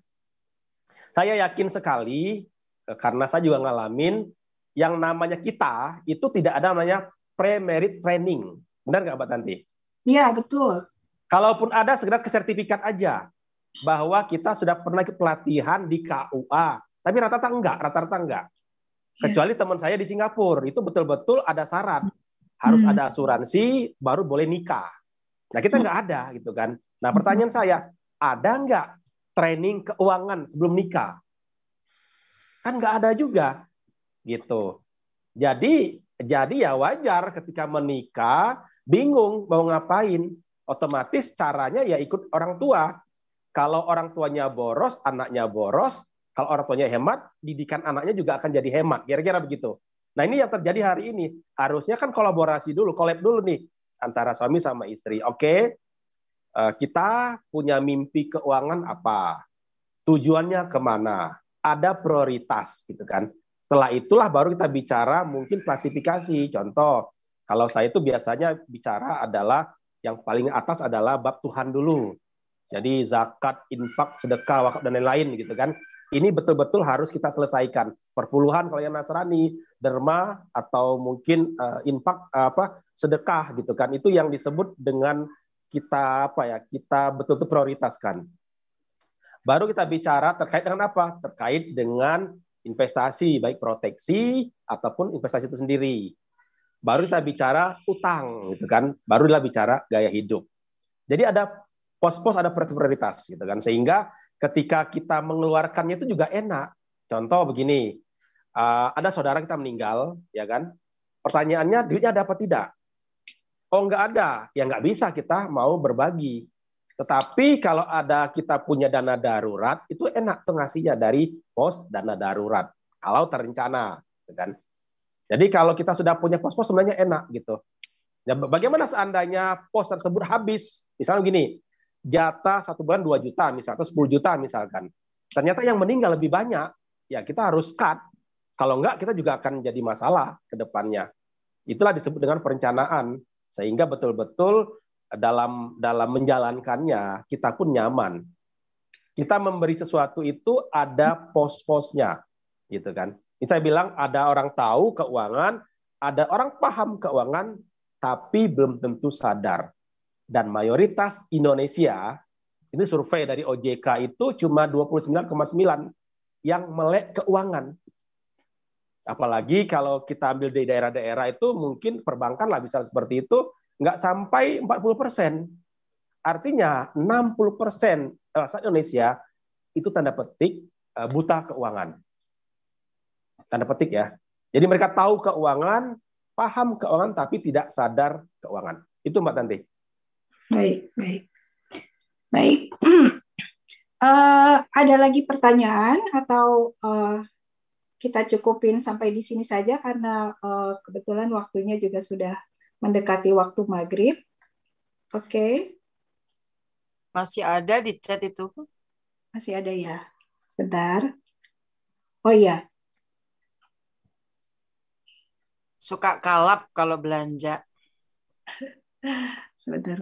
Saya yakin sekali Eh, karena saya juga ngalamin yang namanya kita itu tidak ada namanya pre-merit training. Benar nggak Mbak Tanti? Iya, betul. Kalaupun ada, segera ke sertifikat aja. Bahwa kita sudah pernah pelatihan di KUA. Tapi rata-rata enggak, rata-rata enggak. Iya. Kecuali ya. teman saya di Singapura, itu betul-betul ada syarat. Harus hmm. ada asuransi, baru boleh nikah. Nah, kita enggak hmm. ada, gitu kan. Nah, pertanyaan saya, ada enggak training keuangan sebelum nikah? Kan nggak ada juga. Gitu. Jadi jadi ya wajar ketika menikah bingung mau ngapain. Otomatis caranya ya ikut orang tua. Kalau orang tuanya boros, anaknya boros. Kalau orang tuanya hemat, didikan anaknya juga akan jadi hemat. Kira-kira begitu. Nah ini yang terjadi hari ini. Harusnya kan kolaborasi dulu, kolab dulu nih antara suami sama istri. Oke, eh, kita punya mimpi keuangan apa? Tujuannya kemana? ada prioritas gitu kan. Setelah itulah baru kita bicara mungkin klasifikasi. Contoh, kalau saya itu biasanya bicara adalah yang paling atas adalah bab Tuhan dulu. Jadi zakat, infak, sedekah, wakaf dan lain-lain gitu kan. Ini betul-betul harus kita selesaikan. Perpuluhan kalau yang Nasrani, derma atau mungkin uh, infak eh, apa sedekah gitu kan. Itu yang disebut dengan kita apa ya? Kita betul-betul prioritaskan baru kita bicara terkait dengan apa? Terkait dengan investasi, baik proteksi ataupun investasi itu sendiri. Baru kita bicara utang, gitu kan? Baru kita bicara gaya hidup. Jadi ada pos-pos, ada prioritas, gitu kan? Sehingga ketika kita mengeluarkannya itu juga enak. Contoh begini, eh, ada saudara kita meninggal, ya kan? Pertanyaannya, duitnya ada apa tidak? Oh, nggak ada. Ya nggak bisa kita mau berbagi. Tetapi kalau ada kita punya dana darurat, itu enak tuh ngasihnya dari pos dana darurat. Kalau terencana, ya kan. Jadi kalau kita sudah punya pos-pos sebenarnya enak gitu. Ya, bagaimana seandainya pos tersebut habis? Misalnya gini, jatah satu bulan 2 juta, misalnya atau 10 juta misalkan. Ternyata yang meninggal lebih banyak, ya kita harus cut. Kalau enggak, kita juga akan jadi masalah ke depannya. Itulah disebut dengan perencanaan. Sehingga betul-betul dalam dalam menjalankannya kita pun nyaman. Kita memberi sesuatu itu ada pos-posnya, gitu kan? Ini saya bilang ada orang tahu keuangan, ada orang paham keuangan, tapi belum tentu sadar. Dan mayoritas Indonesia, ini survei dari OJK itu cuma 29,9 yang melek keuangan. Apalagi kalau kita ambil di daerah-daerah itu mungkin perbankan lah bisa seperti itu, nggak sampai 40 persen. Artinya 60 persen rakyat eh, Indonesia itu tanda petik eh, buta keuangan. Tanda petik ya. Jadi mereka tahu keuangan, paham keuangan, tapi tidak sadar keuangan. Itu Mbak Tanti. Baik, baik. Baik. Uh, [clears throat] ada lagi pertanyaan atau uh, kita cukupin sampai di sini saja karena uh, kebetulan waktunya juga sudah mendekati waktu maghrib. Oke. Okay. Masih ada di chat itu? Masih ada ya. Sebentar. Oh iya. Suka kalap kalau belanja. [laughs] Sebentar,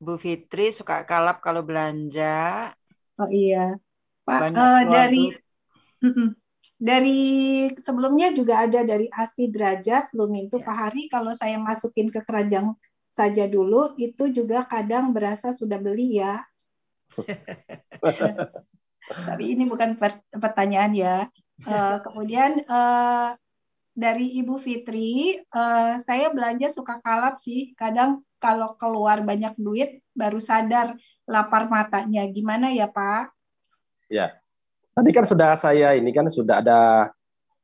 Bu. Fitri suka kalap kalau belanja. Oh iya. Pak, Banyak uh, dari dari sebelumnya juga ada dari Asi Derajat, Lumintu ya. Pak Hari, kalau saya masukin ke keranjang saja dulu, itu juga kadang berasa sudah beli ya. [laughs] Tapi ini bukan pertanyaan ya. Uh, kemudian uh, dari Ibu Fitri, uh, saya belanja suka kalap sih. Kadang kalau keluar banyak duit, baru sadar lapar matanya. Gimana ya Pak? Ya, Tadi kan sudah saya ini kan sudah ada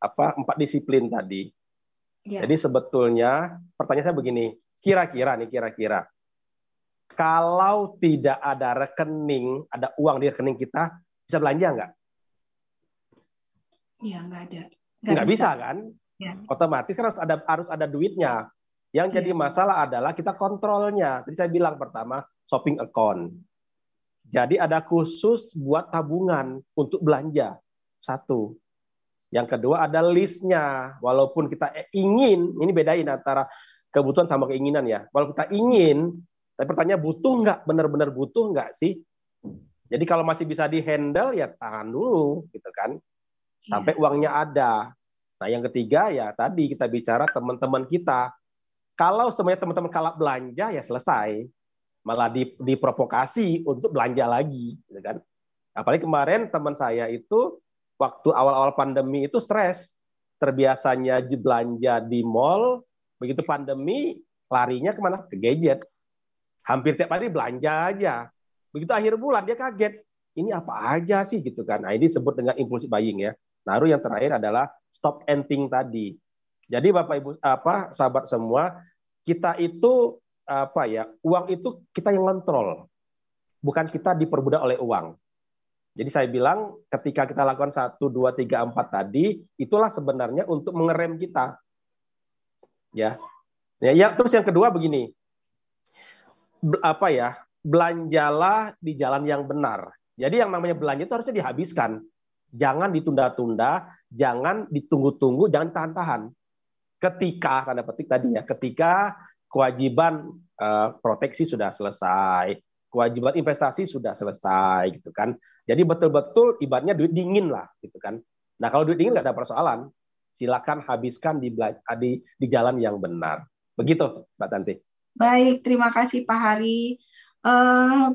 apa empat disiplin tadi. Ya. Jadi sebetulnya pertanyaan saya begini, kira-kira nih kira-kira kalau tidak ada rekening, ada uang di rekening kita, bisa belanja nggak? Iya, nggak ada. Nggak, nggak bisa. bisa kan? Ya. Otomatis kan harus ada harus ada duitnya. Yang ya. jadi iya. masalah adalah kita kontrolnya. Tadi saya bilang pertama shopping account. Jadi ada khusus buat tabungan untuk belanja. Satu. Yang kedua ada listnya. Walaupun kita e, ingin, ini bedain antara kebutuhan sama keinginan ya. Walaupun kita ingin, tapi pertanyaan butuh nggak? Benar-benar butuh nggak sih? Jadi kalau masih bisa dihandle ya tahan dulu gitu kan. Iya. Sampai yeah. uangnya ada. Nah, yang ketiga ya tadi kita bicara teman-teman kita. Kalau semuanya teman-teman kalah belanja ya selesai malah diprovokasi untuk belanja lagi, gitu kan? Apalagi kemarin teman saya itu waktu awal-awal pandemi itu stres, terbiasanya belanja di mall, begitu pandemi larinya kemana? Ke gadget. Hampir tiap hari belanja aja. Begitu akhir bulan dia kaget, ini apa aja sih gitu kan? Nah ini disebut dengan impulsive buying ya. Lalu yang terakhir adalah stop and tadi. Jadi Bapak Ibu apa sahabat semua, kita itu apa ya uang itu kita yang kontrol, bukan kita diperbudak oleh uang. Jadi saya bilang ketika kita lakukan satu, dua, tiga, empat tadi, itulah sebenarnya untuk mengerem kita. Ya. Ya, ya terus yang kedua begini. Apa ya? Belanjalah di jalan yang benar. Jadi yang namanya belanja itu harusnya dihabiskan. Jangan ditunda-tunda, jangan ditunggu-tunggu, jangan tahan-tahan. Ketika tanda petik tadi ya, ketika kewajiban uh, proteksi sudah selesai, kewajiban investasi sudah selesai gitu kan. Jadi betul-betul ibaratnya duit dingin lah gitu kan. Nah kalau duit dingin nggak ada persoalan, silakan habiskan di, ah, di di jalan yang benar. Begitu Mbak Tanti. Baik, terima kasih Pak Hari. Uh,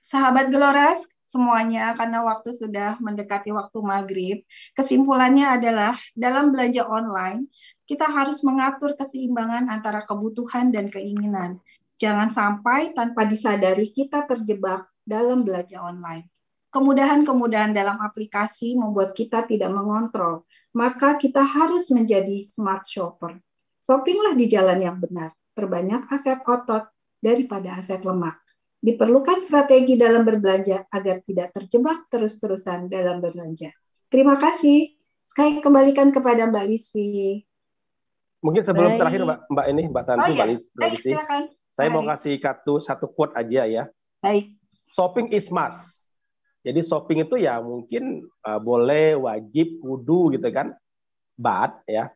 sahabat Gelora, semuanya karena waktu sudah mendekati waktu maghrib. Kesimpulannya adalah dalam belanja online, kita harus mengatur keseimbangan antara kebutuhan dan keinginan. Jangan sampai tanpa disadari kita terjebak dalam belanja online. Kemudahan-kemudahan dalam aplikasi membuat kita tidak mengontrol, maka kita harus menjadi smart shopper. Shoppinglah di jalan yang benar, perbanyak aset otot daripada aset lemak. Diperlukan strategi dalam berbelanja agar tidak terjebak terus-terusan dalam berbelanja. Terima kasih. Sekali kembalikan kepada Mbak Liswi. Mungkin sebelum Baik. terakhir Mbak, Mbak ini Mbak Tantu, oh, iya. Mbak Liswi. Saya Baik. mau kasih kartu satu quote aja ya. Baik. Shopping is must. Jadi shopping itu ya mungkin uh, boleh, wajib, kudu gitu kan. But ya,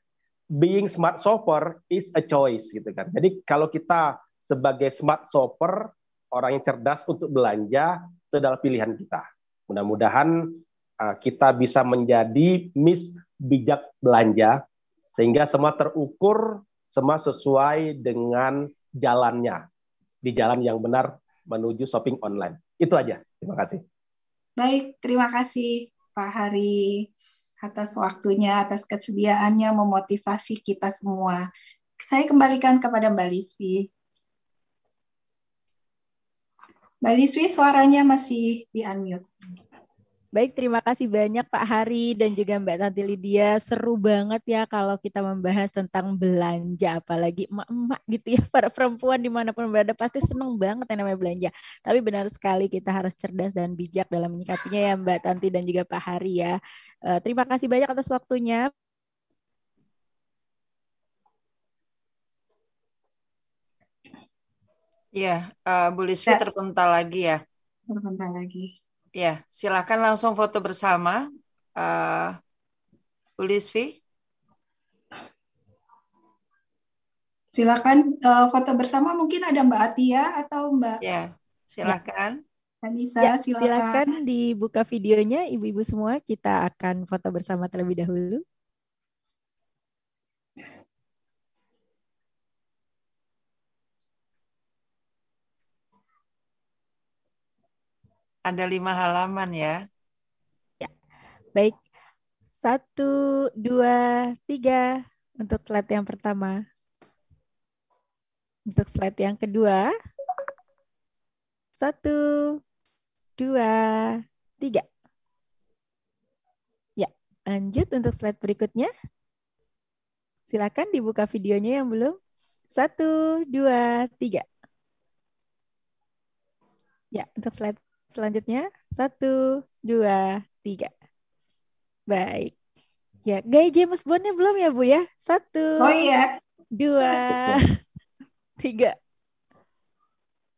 being smart shopper is a choice gitu kan. Jadi kalau kita sebagai smart shopper orang yang cerdas untuk belanja itu adalah pilihan kita. Mudah-mudahan uh, kita bisa menjadi Miss Bijak Belanja sehingga semua terukur, semua sesuai dengan jalannya di jalan yang benar menuju shopping online. Itu aja. Terima kasih. Baik, terima kasih Pak Hari atas waktunya, atas kesediaannya memotivasi kita semua. Saya kembalikan kepada Mbak Lisvi. Mbak Liswi suaranya masih di unmute. Baik, terima kasih banyak Pak Hari dan juga Mbak Tanti Lydia. Seru banget ya kalau kita membahas tentang belanja, apalagi emak-emak gitu ya, [laughs] para perempuan dimanapun berada pasti seneng banget yang namanya belanja. Tapi benar sekali kita harus cerdas dan bijak dalam menyikapinya ya Mbak Tanti dan juga Pak Hari ya. Eh, terima kasih banyak atas waktunya Iya, uh, Bu Lisvi ya. terpental lagi ya. Terpental lagi. Ya, silakan langsung foto bersama. Uh, Bu Lisvi. Silakan uh, foto bersama. Mungkin ada Mbak Atia atau Mbak. Ya, silakan. Anissa, ya, silakan. silakan dibuka videonya, ibu-ibu semua. Kita akan foto bersama terlebih dahulu. Ada lima halaman ya. Ya, baik. Satu, dua, tiga untuk slide yang pertama. Untuk slide yang kedua. Satu, dua, tiga. Ya, lanjut untuk slide berikutnya. Silakan dibuka videonya yang belum. Satu, dua, tiga. Ya, untuk slide Selanjutnya, satu, dua, tiga. Baik. Ya, gaya James Bondnya belum ya, Bu ya? Satu, oh, iya. dua, tiga.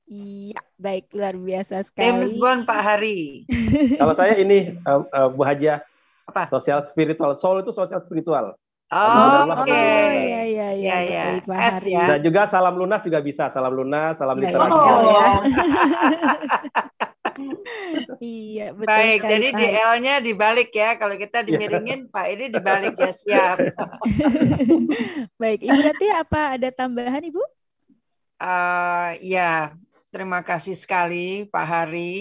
Iya, baik luar biasa sekali. James Bond Pak Hari. [laughs] Kalau saya ini uh, uh, Bu Haja, apa? Sosial spiritual. Soul itu sosial spiritual. Oh, oke. Iya, iya, iya. Ya, ya. Dan juga salam lunas juga bisa. Salam lunas, salam iya, literasi. Iya. Oh, ya. [laughs] iya, betul. Baik, sekali, jadi DL-nya dibalik ya. Kalau kita iya. dimiringin, Pak ini dibalik ya, siap. [laughs] Baik, Ibu Rati apa ada tambahan Ibu? Uh, ya, terima kasih sekali Pak Hari.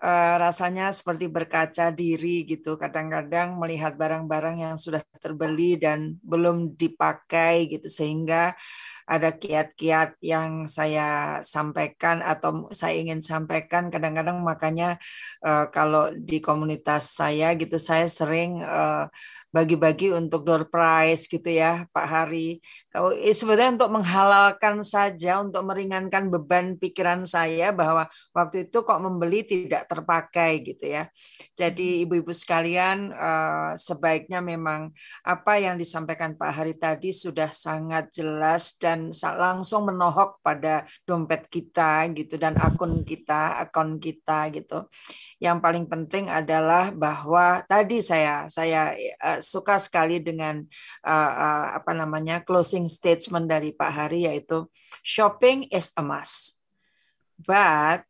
Uh, rasanya seperti berkaca diri gitu. Kadang-kadang melihat barang-barang yang sudah terbeli dan belum dipakai gitu sehingga ada kiat-kiat yang saya sampaikan atau saya ingin sampaikan kadang-kadang makanya uh, kalau di komunitas saya gitu saya sering uh, bagi-bagi untuk door prize gitu ya Pak Hari kalau eh, sebetulnya untuk menghalalkan saja, untuk meringankan beban pikiran saya bahwa waktu itu kok membeli tidak terpakai gitu ya. Jadi hmm. ibu-ibu sekalian eh, sebaiknya memang apa yang disampaikan Pak Hari tadi sudah sangat jelas dan langsung menohok pada dompet kita gitu dan akun kita, akun kita gitu. Yang paling penting adalah bahwa tadi saya saya eh, suka sekali dengan apa namanya closing closing statement dari Pak Hari yaitu shopping is a must, but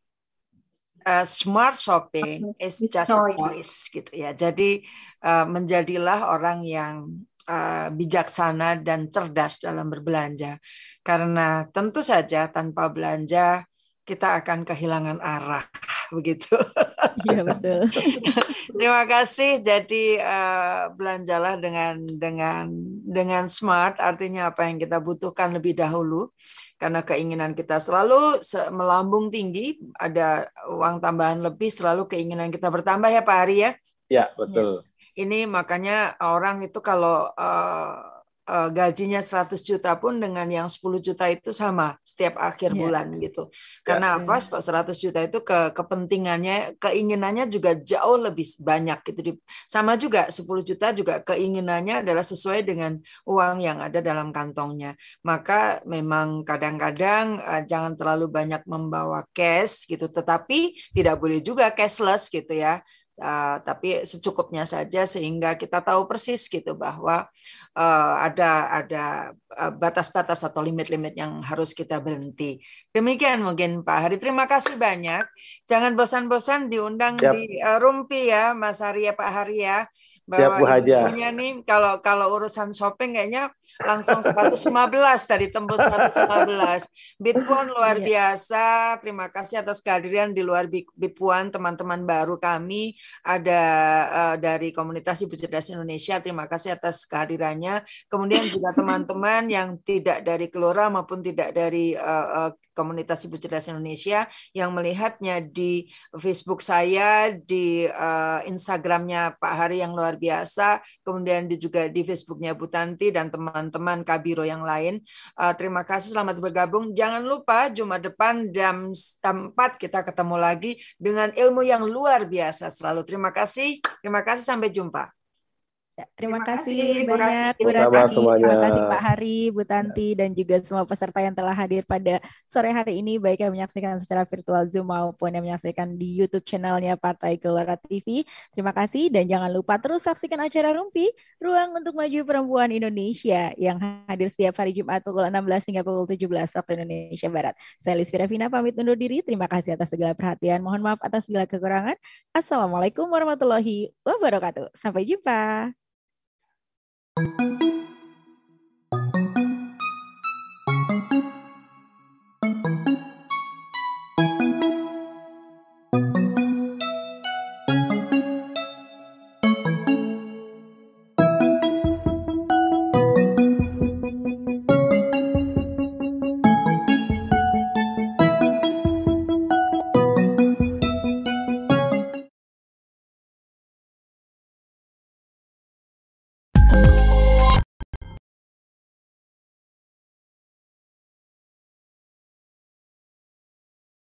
a uh, smart shopping is just a choice gitu ya. Jadi uh, menjadilah orang yang uh, bijaksana dan cerdas dalam berbelanja, karena tentu saja tanpa belanja kita akan kehilangan arah begitu. Iya betul. [laughs] Terima kasih. Jadi eh, belanjalah dengan dengan dengan smart artinya apa yang kita butuhkan lebih dahulu karena keinginan kita selalu melambung tinggi, ada uang tambahan lebih selalu keinginan kita bertambah ya Pak Ari ya. Ya, betul. Ini makanya orang itu kalau uh, Eh, gajinya 100 juta pun dengan yang 10 juta itu sama setiap akhir yeah. bulan gitu. Iya, Karena yeah. apa? 100 juta itu ke kepentingannya, keinginannya juga jauh lebih banyak gitu. Sama juga 10 juta juga keinginannya adalah sesuai dengan uang yang ada dalam kantongnya. Maka memang kadang-kadang eh, jangan terlalu banyak membawa cash gitu, tetapi tidak boleh juga cashless gitu ya. Uh, tapi secukupnya saja sehingga kita tahu persis gitu bahwa uh, ada ada eh, batas-batas atau limit-limit yang harus kita berhenti. Demikian mungkin Pak Hari. Terima kasih banyak. Jangan bosan-bosan diundang Siap. di uh, Rumpi ya Mas Arya Pak Hari ya. Bahwa Siap, Bu Haja. nih kalau kalau urusan shopping kayaknya langsung 115 tadi tembus 115. Bitpuan [laughs] luar iya. biasa. Terima kasih atas kehadiran di luar Bitpuan teman-teman baru kami ada uh, dari komunitas Ibu Cerdas Indonesia. Terima kasih atas kehadirannya. Kemudian juga [laughs] teman-teman yang tidak dari kelora maupun tidak dari uh, uh, komunitas ibu cerdas Indonesia yang melihatnya di Facebook saya, di uh, Instagramnya Pak Hari yang luar biasa, kemudian juga di Facebooknya Bu Tanti dan teman-teman Kabiro yang lain. Uh, terima kasih, selamat bergabung. Jangan lupa Jumat depan jam 4 kita ketemu lagi dengan ilmu yang luar biasa selalu. Terima kasih, terima kasih sampai jumpa terima, kasih, banyak Bu Rati. terima kasih Pak Hari, Bu iya. Tanti, ya. dan juga semua peserta yang telah hadir pada sore hari ini, baik yang menyaksikan secara virtual Zoom maupun yang menyaksikan di YouTube channelnya Partai Gelora TV. Terima kasih dan jangan lupa terus saksikan acara Rumpi, Ruang untuk Maju Perempuan Indonesia yang hadir setiap hari Jumat pukul 16 hingga pukul 17 waktu Indonesia Barat. Saya Lis Firavina pamit undur diri. Terima kasih atas segala perhatian. Mohon maaf atas segala kekurangan. Assalamualaikum warahmatullahi wabarakatuh. Sampai jumpa. Thank you.